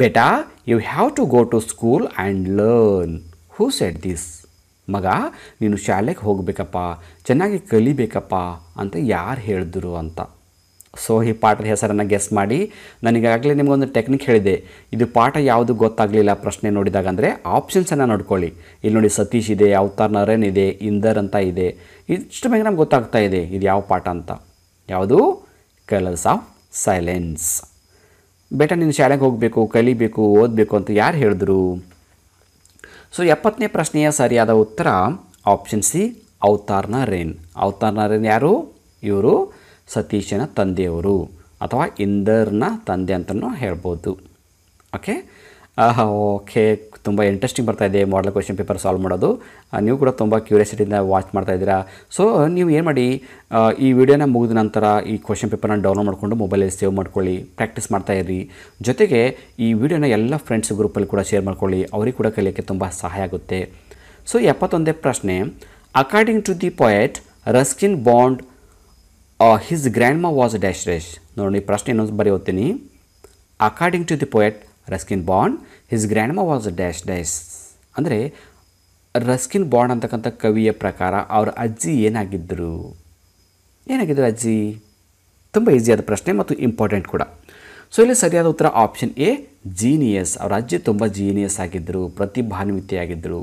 ಬೆಟಾ you have to go to school and learn who set this ಮಗ ನೀನು ಶಾಲೆಗೆ ಹೋಗಬೇಕಪ್ಪ ಚೆನ್ನಾಗಿ ಕಲಿಬೇಕಪ್ಪ ಅಂತ ಯಾರು ಹೇಳಿದ್ರು ಅಂತ ಸೊ ಈ ಪಾಠದ ಹೆಸರನ್ನು ಗೆಸ್ ಮಾಡಿ ನನಗಾಗಲೇ ನಿಮಗೊಂದು ಟೆಕ್ನಿಕ್ ಹೇಳಿದೆ ಇದು ಪಾಠ ಯಾವುದು ಗೊತ್ತಾಗಲಿಲ್ಲ ಪ್ರಶ್ನೆ ನೋಡಿದಾಗ ಅಂದರೆ ಆಪ್ಷನ್ಸನ್ನು ನೋಡ್ಕೊಳ್ಳಿ ಇಲ್ಲಿ ನೋಡಿ ಸತೀಶ್ ಇದೆ ಅವತಾರ್ ನರೇನ್ ಇದೆ ಇಂದರ್ ಅಂತ ಇದೆ ಇಷ್ಟು ಬೇಗ ನಮ್ಗೆ ಗೊತ್ತಾಗ್ತಾ ಇದೆ ಇದು ಯಾವ ಪಾಠ ಅಂತ ಯಾವುದು ಕಲರ್ಸ್ ಆಫ್ ಸೈಲೆನ್ಸ್ ಬೇಟ ನೀನು ಶಾಲೆಗೆ ಹೋಗಬೇಕು ಕಲಿಬೇಕು ಓದಬೇಕು ಅಂತ ಯಾರು ಹೇಳಿದ್ರು ಸೊ ಎಪ್ಪತ್ತನೇ ಪ್ರಶ್ನೆಯ ಸರಿಯಾದ ಉತ್ತರ ಆಪ್ಷನ್ ಸಿ ಅವತಾರ್ನ ರೇನ್ ಅವತಾರ್ನ ರೇನ್ ಯಾರು ಇವರು ಸತೀಶನ ತಂದೆಯವರು ಅಥವಾ ಇಂದರ್ನ ತಂದೆ ಅಂತಲೂ ಹೇಳ್ಬೋದು ಓಕೆ ಓಕೆ ತುಂಬ ಇಂಟ್ರೆಸ್ಟಿಂಗ್ ಬರ್ತಾ ಇದೆ ಮಾಡಲ್ ಕ್ವೆಶನ್ ಪೇಪರ್ ಸಾಲ್ವ್ ಮಾಡೋದು ನೀವು ಕೂಡ ತುಂಬ ಕ್ಯೂರಿಯಾಸಿಟಿಯಿಂದ ವಾಚ್ ಮಾಡ್ತಾ ಇದ್ದೀರಾ ಸೊ ನೀವು ಏನು ಮಾಡಿ ಈ ವಿಡಿಯೋನ ಮುಗಿದ ನಂತರ ಈ ಕ್ವಶನ್ ಪೇಪರ್ನ ಡೌನ್ಲೋಡ್ ಮಾಡಿಕೊಂಡು ಮೊಬೈಲಲ್ಲಿ ಸೇವ್ ಮಾಡ್ಕೊಳ್ಳಿ ಪ್ರಾಕ್ಟೀಸ್ ಮಾಡ್ತಾ ಇರಿ ಜೊತೆಗೆ ಈ ವಿಡಿಯೋನ ಎಲ್ಲ ಫ್ರೆಂಡ್ಸ್ ಗ್ರೂಪಲ್ಲಿ ಕೂಡ ಶೇರ್ ಮಾಡ್ಕೊಳ್ಳಿ ಅವ್ರಿಗೆ ಕೂಡ ಕಲಿಯೋಕ್ಕೆ ತುಂಬ ಸಹಾಯ ಆಗುತ್ತೆ ಸೊ ಎಪ್ಪತ್ತೊಂದೇ ಪ್ರಶ್ನೆ according to the poet Ruskin Bond his grandma was dash ನೋಡೋಣ ನೋಡಿ ಪ್ರಶ್ನೆ ಇನ್ನೊಂದು ಬರೀ ಓದ್ತೀನಿ according to the poet Ruskin Bond his grandma was dash dash ಅಂದರೆ ರಸ್ಕಿನ್ ಬಾಂಡ್ ಅಂತಕ್ಕಂಥ ಕವಿಯ ಪ್ರಕಾರ ಅವರ ಅಜ್ಜಿ ಏನಾಗಿದ್ದರು ಏನಾಗಿದ್ದರು ಅಜ್ಜಿ ತುಂಬ ಈಸಿಯಾದ ಪ್ರಶ್ನೆ ಮತ್ತು ಇಂಪಾರ್ಟೆಂಟ್ ಕೂಡ ಸೊ ಇಲ್ಲಿ ಸರಿಯಾದ ಉತ್ತರ ಆಪ್ಷನ್ ಎ ಜೀನಿಯಸ್ ಅವರ ಅಜ್ಜಿ ತುಂಬ ಜೀನಿಯಸ್ ಆಗಿದ್ದರು ಪ್ರತಿಭಾನ್ವಿತೆಯಾಗಿದ್ದರು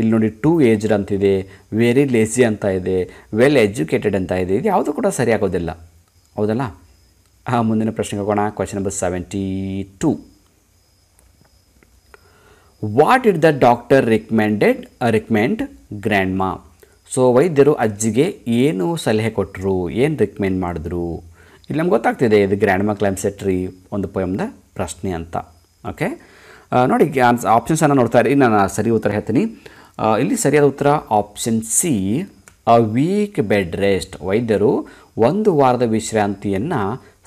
ಇಲ್ಲಿ ನೋಡಿ ಟೂ ಏಜ್ಡ್ ಅಂತಿದೆ ವೆರಿ ಲೇಸಿ ಅಂತ ಇದೆ ವೆಲ್ ಎಜುಕೇಟೆಡ್ ಅಂತ ಇದೆ ಇದು ಯಾವುದೂ ಕೂಡ ಸರಿಯಾಗೋದಿಲ್ಲ ಹೌದಲ್ಲ ಹಾಂ ಮುಂದಿನ ಪ್ರಶ್ನೆಗೆ ಹೋಗೋಣ question number seventy two what did the doctor recommended recommend grandma so ವೈದ್ಯರು ಅಜ್ಜಿಗೆ ಏನು ಸಲಹೆ ಕೊಟ್ಟರು ಏನು ರಿಕಮೆಂಡ್ ಮಾಡಿದ್ರು ಇಲ್ಲಿ ನಮ್ಗೆ ಗೊತ್ತಾಗ್ತಿದೆ ಇದು ಗ್ರ್ಯಾಂಡ್ ಮಾ ಕ್ಲೈಮ್ಸೆಟ್ರಿ ಒಂದು ಪೊಯಮ್ದ ಪ್ರಶ್ನೆ ಅಂತ ಓಕೆ ನೋಡಿ ಆಪ್ಷನ್ಸನ್ನು ಇರಿ ನಾನು ಸರಿ ಉತ್ತರ ಹೇಳ್ತೀನಿ ಇಲ್ಲಿ ಸರಿಯಾದ ಉತ್ತರ option C a week bed rest ವೈದ್ಯರು ಒಂದು ವಾರದ ವಿಶ್ರಾಂತಿಯನ್ನು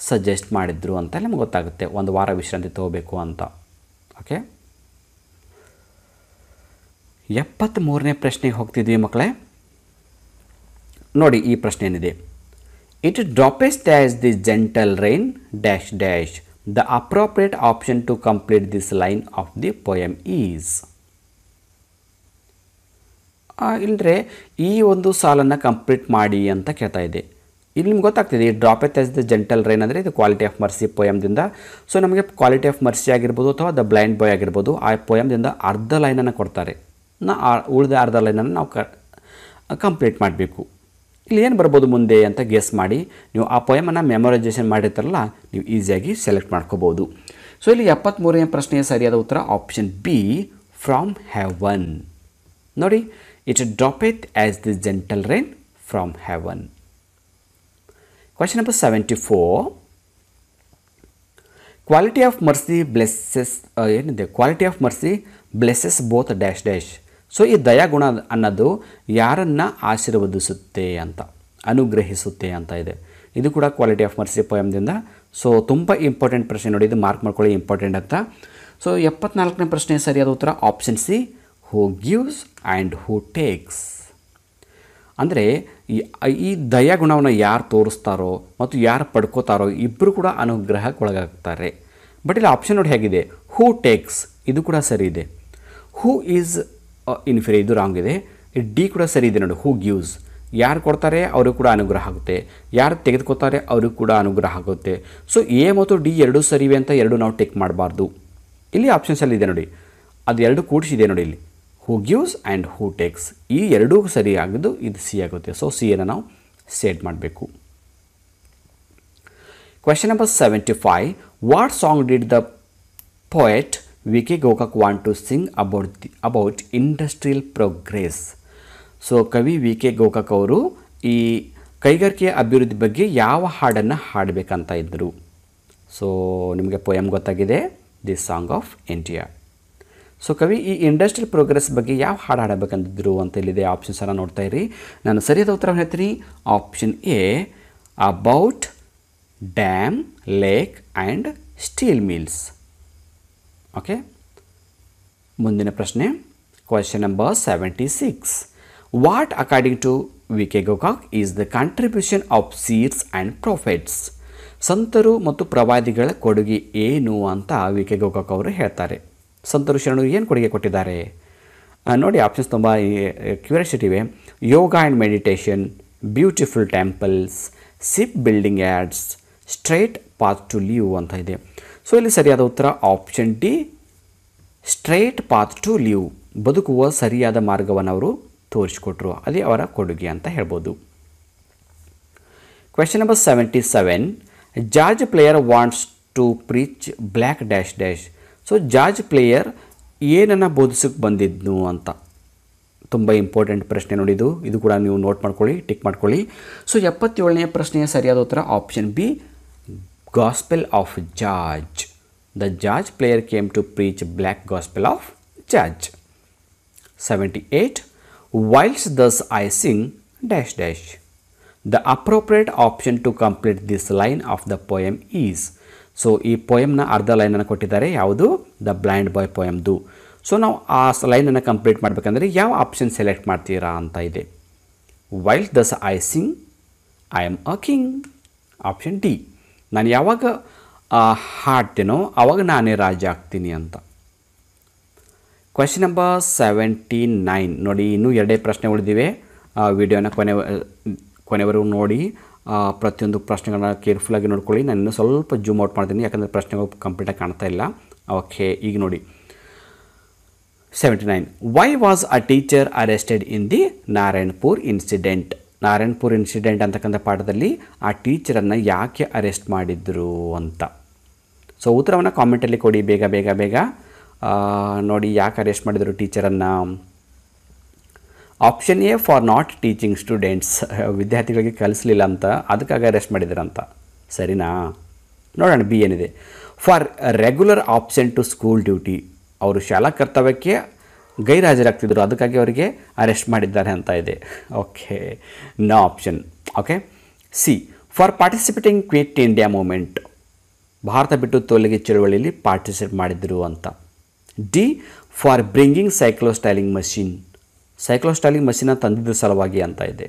ಸಜೆಸ್ಟ್ ಮಾಡಿದ್ರು ಅಂತ ನಮಗೆ ಗೊತ್ತಾಗುತ್ತೆ ಒಂದು ವಾರ ವಿಶ್ರಾಂತಿ ತಗೋಬೇಕು ಅಂತ ಓಕೆ ಎಪ್ಪತ್ತ್ಮೂರನೇ ಪ್ರಶ್ನೆಗೆ ಹೋಗ್ತಿದ್ವಿ ಮಕ್ಕಳೇ ನೋಡಿ ಈ ಪ್ರಶ್ನೆ ಏನಿದೆ it droppeth dash the gentle rain dash dash the appropriate option to complete this line of the poem is ಇಲ್ಲರೆ ಈ ಒಂದು ಸಾಲನ್ನು ಕಂಪ್ಲೀಟ್ ಮಾಡಿ ಅಂತ ಕೇಳ್ತಾ ಇದೆ ಇಲ್ಲಿ ನಿಮ್ಗೆ ಗೊತ್ತಾಗ್ತಿದೆ ಈ ಡ್ರಾಪ್ ಎತ್ ಎಸ್ ದ ಜೆಂಟಲ್ ರೈನ್ ಅಂದರೆ ಇದು ಕ್ವಾಲಿಟಿ ಆಫ್ ಮರ್ಸಿ ಪೊಯಮ್ದಿಂದ ಸೊ ನಮಗೆ ಕ್ವಾಲಿಟಿ ಆಫ್ ಮರ್ಸಿ ಆಗಿರ್ಬೋದು ಅಥವಾ ದ ಬ್ಲೈಂಡ್ ಬಾಯ್ ಆಗಿರ್ಬೋದು ಆ ಪೊಯಮ್ದಿಂದ ಅರ್ಧ ಲೈನನ್ನು ಕೊಡ್ತಾರೆ ನಾ ಉಳಿದ ಅರ್ಧ ಲೈನನ್ನು ನಾವು ಕ ಕಂಪ್ಲೀಟ್ ಮಾಡಬೇಕು ಇಲ್ಲಿ ಏನು ಬರ್ಬೋದು ಮುಂದೆ ಅಂತ ಗೆಸ್ ಮಾಡಿ ನೀವು ಆ ಪೊಯಮನ್ನು ಮೆಮೊರೈಜೇಷನ್ ಮಾಡಿರ್ತಾರಲ್ಲ ನೀವು ಈಸಿಯಾಗಿ ಸೆಲೆಕ್ಟ್ ಮಾಡ್ಕೋಬೋದು ಸೊ ಇಲ್ಲಿ ಎಪ್ಪತ್ತ್ಮೂರನೇ ಪ್ರಶ್ನೆಯ ಸರಿಯಾದ ಉತ್ತರ ಆಪ್ಷನ್ ಬಿ ಫ್ರಾಮ್ ಹ್ಯಾವನ್ ನೋಡಿ It droppeth as the gentle rain from heaven. Question number 74. Quality of mercy blesses, uh, ಏನಿದೆ quality of mercy blesses both dash dash so ಈ ದಯಾಗುಣ ಅನ್ನೋದು ಯಾರನ್ನು ಆಶೀರ್ವದಿಸುತ್ತೆ ಅಂತ ಅನುಗ್ರಹಿಸುತ್ತೆ ಅಂತ ಇದೆ ಇದು ಕೂಡ ಕ್ವಾಲಿಟಿ ಆಫ್ ಮರ್ಸಿ ಪೋಯಮ್ದಿಂದ ಸೊ ತುಂಬ ಇಂಪಾರ್ಟೆಂಟ್ ಪ್ರಶ್ನೆ ನೋಡಿ ಇದು ಮಾರ್ಕ್ ಮಾಡ್ಕೊಳ್ಳಿ ಇಂಪಾರ್ಟೆಂಟ್ ಅಂತ ಸೊ ಎಪ್ಪತ್ನಾಲ್ಕನೇ ಪ್ರಶ್ನೆ ಸರಿಯಾದ ಉತ್ತರ option C who gives and who takes ಅಂದರೆ ಈ ದಯಾ ಗುಣವನ್ನು ಯಾರು ತೋರಿಸ್ತಾರೋ ಮತ್ತು ಯಾರು ಪಡ್ಕೋತಾರೋ ಇಬ್ಬರು ಕೂಡ ಅನುಗ್ರಹಕ್ಕೊಳಗಾಗ್ತಾರೆ ಬಟ್ ಇಲ್ಲಿ ಆಪ್ಷನ್ ನೋಡಿ ಹೇಗಿದೆ ಹೂ ಟೇಕ್ಸ್ ಇದು ಕೂಡ ಸರಿ ಇದೆ ಹೂ ಈಸ್ ಇನ್ಫೀರಿಯರ್ ಇದು ರಾಂಗ್ ಇದೆ ಡಿ ಕೂಡ ಸರಿ ಇದೆ ನೋಡಿ ಹೂ ಗಿವ್ಸ್ ಯಾರು ಕೊಡ್ತಾರೆ ಅವರು ಕೂಡ ಅನುಗ್ರಹ ಆಗುತ್ತೆ ಯಾರು ತೆಗೆದುಕೊತಾರೆ ಅವ್ರಿಗೆ ಕೂಡ ಅನುಗ್ರಹ ಆಗುತ್ತೆ ಸೊ ಎ ಮತ್ತು ಡಿ ಎರಡೂ ಸರಿವೆ ಅಂತ ಎರಡೂ ನಾವು ಟೇಕ್ ಮಾಡಬಾರ್ದು ಇಲ್ಲಿ ಆಪ್ಷನ್ಸಲ್ಲಿ ಇದೆ ನೋಡಿ ಅದು ಎರಡು ಕೂಡಿಸಿದೆ ನೋಡಿ ಇಲ್ಲಿ who gives and who takes ಈ ಎರಡೂ ಸರಿ ಆಗಿದ್ದು ಇದು ಸಿ ಆಗುತ್ತೆ ಸೊ ಸಿ ಅನ್ನು ನಾವು ಸೇಡ್ ಮಾಡಬೇಕು question number seventy five what song did the poet V K Gokak want to sing about the about industrial progress so ಕವಿ ವಿ ಕೆ ಗೋಕಾಕ್ ಅವರು ಈ ಕೈಗಾರಿಕೆಯ ಅಭಿವೃದ್ಧಿ ಬಗ್ಗೆ ಯಾವ ಹಾಡನ್ನು ಹಾಡಬೇಕಂತ ಇದ್ದರು ಸೊ ನಿಮಗೆ ಪೊಯಮ್ ಗೊತ್ತಾಗಿದೆ the song of India so ಕವಿ ಈ ಇಂಡಸ್ಟ್ರಿಯಲ್ ಪ್ರೋಗ್ರೆಸ್ ಬಗ್ಗೆ ಯಾವ ಹಾಡು ಹಾಡಬೇಕಂದಿದ್ರು ಅಂತ ಇಲ್ಲಿದೆ ಆಪ್ಷನ್ಸ್ ಎಲ್ಲ ನೋಡ್ತಾ ಇರಿ ನಾನು ಸರಿಯಾದ ಉತ್ತರ ಹೇಳ್ತೀನಿ option A about dam lake and steel mills okay ಮುಂದಿನ ಪ್ರಶ್ನೆ question number seventy six what according to V K Gokak is the contribution of seers and prophets ಸಂತರು ಮತ್ತು ಪ್ರವಾದಿಗಳ ಕೊಡುಗೆ ಏನು ಅಂತ ವಿ ಕೆ ಗೋಕಾಕ್ ಅವರು ಹೇಳ್ತಾರೆ ಸಂತರು ಶರಣರು ಏನು ಕೊಡುಗೆ ಕೊಟ್ಟಿದ್ದಾರೆ ನೋಡಿ ಆಪ್ಷನ್ಸ್ ತುಂಬ ಕ್ಯೂರಿಯಾಸಿಟಿ ಇವೆ yoga and meditation beautiful temples ship building ads straight path to live ಅಂತ ಇದೆ ಸೊ ಇಲ್ಲಿ ಸರಿಯಾದ ಉತ್ತರ option D straight path to live ಬದುಕುವ ಸರಿಯಾದ ಮಾರ್ಗವನ್ನು ಅವರು ತೋರಿಸಿಕೊಟ್ರು ಅದೇ ಅವರ ಕೊಡುಗೆ ಅಂತ ಹೇಳ್ಬೋದು question number seventy seven George Player wants to preach black dash dash so George Player ಏನನ್ನು ಬೋಧಿಸೋಕ್ಕೆ ಬಂದಿದ್ನು ಅಂತ ತುಂಬ ಇಂಪಾರ್ಟೆಂಟ್ ಪ್ರಶ್ನೆ ನೋಡಿದ್ದು ಇದು ಕೂಡ ನೀವು ನೋಟ್ ಮಾಡ್ಕೊಳ್ಳಿ ಟಿಕ್ ಮಾಡ್ಕೊಳ್ಳಿ ಸೊ ಎಪ್ಪತ್ತೇಳನೇ ಪ್ರಶ್ನೆಯ ಸರಿಯಾದ ಉತ್ತರ option B gospel of George the George Player came to preach black gospel of George seventy eight while thus I sing dash dash the appropriate option to complete this line of the poem is so ಈ ಪೊಯಮ್ನ ಅರ್ಧ ಲೈನನ್ನು ಕೊಟ್ಟಿದ್ದಾರೆ ಯಾವುದು ದ ಬ್ಲೈಂಡ್ ಬಾಯ್ ದು ಸೊ ನಾವು ಆ ಲೈನನ್ನು ಕಂಪ್ಲೀಟ್ ಮಾಡಬೇಕಂದ್ರೆ ಯಾವ ಆಪ್ಷನ್ ಸೆಲೆಕ್ಟ್ ಮಾಡ್ತೀರಾ ಅಂತ ಇದೆ while thus I sing I am a king option D ನಾನು ಯಾವಾಗ ಹಾಡ್ತೀನೋ ಆವಾಗ ನಾನೇ ರಾಜ ಆಗ್ತೀನಿ ಅಂತ ಕ್ವೆಶನ್ ನಂಬರ್ ಸೆವೆಂಟಿ ನೈನ್ ನೋಡಿ ಇನ್ನೂ ಎರಡೇ ಪ್ರಶ್ನೆ ಉಳಿದಿವೆ ವಿಡಿಯೋನ ಕೊನೆ ಕೊನೆವರೆಗೂ ನೋಡಿ ಪ್ರತಿಯೊಂದು ಪ್ರಶ್ನೆಗಳನ್ನ ಕೇರ್ಫುಲ್ಲಾಗಿ ನೋಡ್ಕೊಳ್ಳಿ ನಾನು ಇನ್ನೂ ಸ್ವಲ್ಪ ಜೂಮ್ ಔಟ್ ಮಾಡ್ತೀನಿ ಯಾಕಂದರೆ ಪ್ರಶ್ನೆಗಳು ಕಂಪ್ಲೀಟಾಗಿ ಕಾಣ್ತಾ ಇಲ್ಲ ಓಕೆ ಈಗ ನೋಡಿ seventy nine why was a teacher arrested in the Narayanpur incident Narayanpur incident ಅಂತಕ್ಕಂಥ ಪಾಠದಲ್ಲಿ ಆ ಟೀಚರನ್ನು ಯಾಕೆ ಅರೆಸ್ಟ್ ಮಾಡಿದ್ರು ಅಂತ ಸೊ ಉತ್ತರವನ್ನು ಕಾಮೆಂಟಲ್ಲಿ ಕೊಡಿ ಬೇಗ ಬೇಗ ಬೇಗ ನೋಡಿ ಯಾಕೆ ಅರೆಸ್ಟ್ ಮಾಡಿದರು ಟೀಚರನ್ನು option A for not teaching students ವಿದ್ಯಾರ್ಥಿಗಳಿಗೆ ಕಲಿಸಲಿಲ್ಲ ಅಂತ ಅದಕ್ಕಾಗಿ ಅರೆಸ್ಟ್ ಮಾಡಿದ್ರಂತ ಸರಿನಾ ನೋಡೋಣ ಬಿ ಏನಿದೆ for regular absence to school duty ಅವರು ಶಾಲಾ ಕರ್ತವ್ಯಕ್ಕೆ ಗೈರಾಜರಾಗ್ತಿದ್ರು ಅದಕ್ಕಾಗಿ ಅವರಿಗೆ ಅರೆಸ್ಟ್ ಮಾಡಿದ್ದಾರೆ ಅಂತ ಇದೆ okay no option okay C for participating quit India movement ಭಾರತ ಬಿಟ್ಟು ತೋಲಿಗೆ ಚಳುವಳಿಯಲ್ಲಿ ಪಾರ್ಟಿಸಿಪೇಟ್ ಮಾಡಿದ್ರು ಅಂತ D for bringing cyclostyling machine cyclostyling machine ना तंदिद सरवागी अंताइते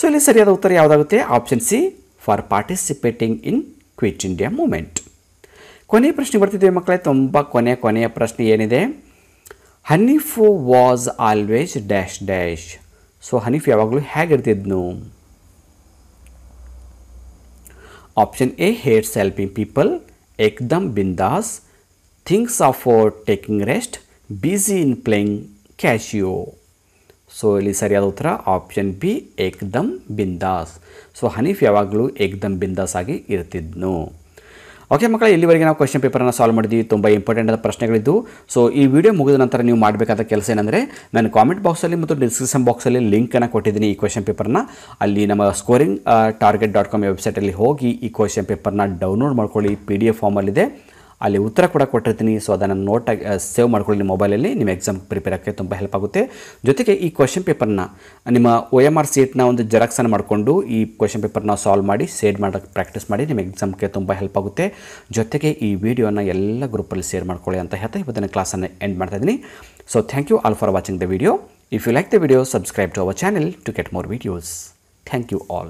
सो इले ಸರಿಯಾದ ಉತ್ತರ ಯಾವುದು ಆಗುತ್ತೆ option C for participating in quit India movement কোನೇ ಪ್ರಶ್ನೆ ಬರ್ತಿದೆಯಾ ಮಕ್ಕಳೇ ತುಂಬಾ কোನೇ কোನೇ ಪ್ರಶ್ನೆ ಏನಿದೆ Hanif was always dash dash so Hanifa ಯಾವಾಗಲೂ ಹೇಗೆ ಇರ್ತಿದನು option A hat selling people एकदम बिंदास thinks of taking rest busy in playing Casio so ಇಲ್ಲಿ ಸರಿಯಾದ ಉತ್ತರ ಆಪ್ಷನ್ ಬಿ ಏಕ್ದಮ್ ಬಿಂದಾಸ್ ಸೊ ಹನೀಫ್ ಯಾವಾಗಲೂ ಏಕ್ದಮ್ ಬಿಂದಾಸ್ ಆಗಿ ಇರ್ತಿದ್ನು ಓಕೆ ಮಕ್ಕಳ ಇಲ್ಲಿವರೆಗೆ ನಾವು ಕ್ವಶನ್ ಪೇಪರನ್ನು ಸಾಲ್ವ್ ಮಾಡಿದ್ವಿ ತುಂಬ ಇಂಪಾರ್ಟೆಂಟ್ ಆದ ಪ್ರಶ್ನೆಗಳಿದ್ದು ಸೊ ಈ ವಿಡಿಯೋ ಮುಗಿದ ನಂತರ ನೀವು ಮಾಡಬೇಕಾದ ಕೆಲಸ ಏನಂದರೆ ನಾನು ಕಾಮೆಂಟ್ ಬಾಕ್ಸಲ್ಲಿ ಮತ್ತು ಡಿಸ್ಕ್ರಿಪ್ಷನ್ ಬಾಕ್ಸಲ್ಲಿ ಲಿಂಕನ್ನು ಕೊಟ್ಟಿದ್ದೀನಿ ಈ ಕ್ವಶನ್ ಪೇಪರ್ನ ಅಲ್ಲಿ ನಮ್ಮ ಸ್ಕೋರಿಂಗ್ ಟಾರ್ಗೆಟ್ ಡಾಟ್ ಕಾಮ್ ವೆಬ್ಸೈಟಲ್ಲಿ ಹೋಗಿ ಈ ಕ್ವಶನ್ ಪೇಪರ್ನ ಡೌನ್ಲೋಡ್ ಮಾಡ್ಕೊಳ್ಳಿ ಪಿ ಡಿ ಎಫ್ ಫಾರ್ಮಲ್ಲಿದೆ ಅಲ್ಲಿ ಉತ್ತರ ಕೂಡ ಕೊಟ್ಟಿರ್ತೀನಿ ಸೊ ಅದನ್ನು ನೋಟ್ ಸೇವ್ ಮಾಡ್ಕೊಳ್ಳಿ ನಿಮ್ಮ ಮೊಬೈಲಲ್ಲಿ ನಿಮ್ಮ ಎಕ್ಸಾಮ್ ಪ್ರಿಪೇರ್ ಆಗೋಕ್ಕೆ ತುಂಬ ಹೆಲ್ಪ್ ಆಗುತ್ತೆ ಜೊತೆಗೆ ಈ ಕ್ವಶನ್ ಪೇಪರ್ನ ನಿಮ್ಮ ಒ ಎಮ್ ಆರ್ ಸೀಟ್ನ ಒಂದು ಜೆರಾಕ್ಸನ್ನು ಮಾಡಿಕೊಂಡು ಈ ಕ್ವಶನ್ ಪೇಪರ್ನ ಸಾಲ್ವ್ ಮಾಡಿ ಸೇಡ್ ಮಾಡೋಕ್ಕೆ ಪ್ರಾಕ್ಟೀಸ್ ಮಾಡಿ ನಿಮ್ಮ ಎಕ್ಸಾಮ್ಗೆ ತುಂಬ ಹೆಲ್ಪ್ ಆಗುತ್ತೆ ಜೊತೆಗೆ ಈ ವಿಡಿಯೋನ ಎಲ್ಲ ಗ್ರೂಪಲ್ಲಿ ಶೇರ್ ಮಾಡ್ಕೊಳ್ಳಿ ಅಂತ ಹೇಳ್ತಾ ಇವತ್ತಿನ ಕ್ಲಾಸನ್ನು ಎಂಡ್ ಮಾಡ್ತಾ ಇದ್ದೀನಿ so thank you all for watching the video if you like the video subscribe to our channel to get more videos thank you all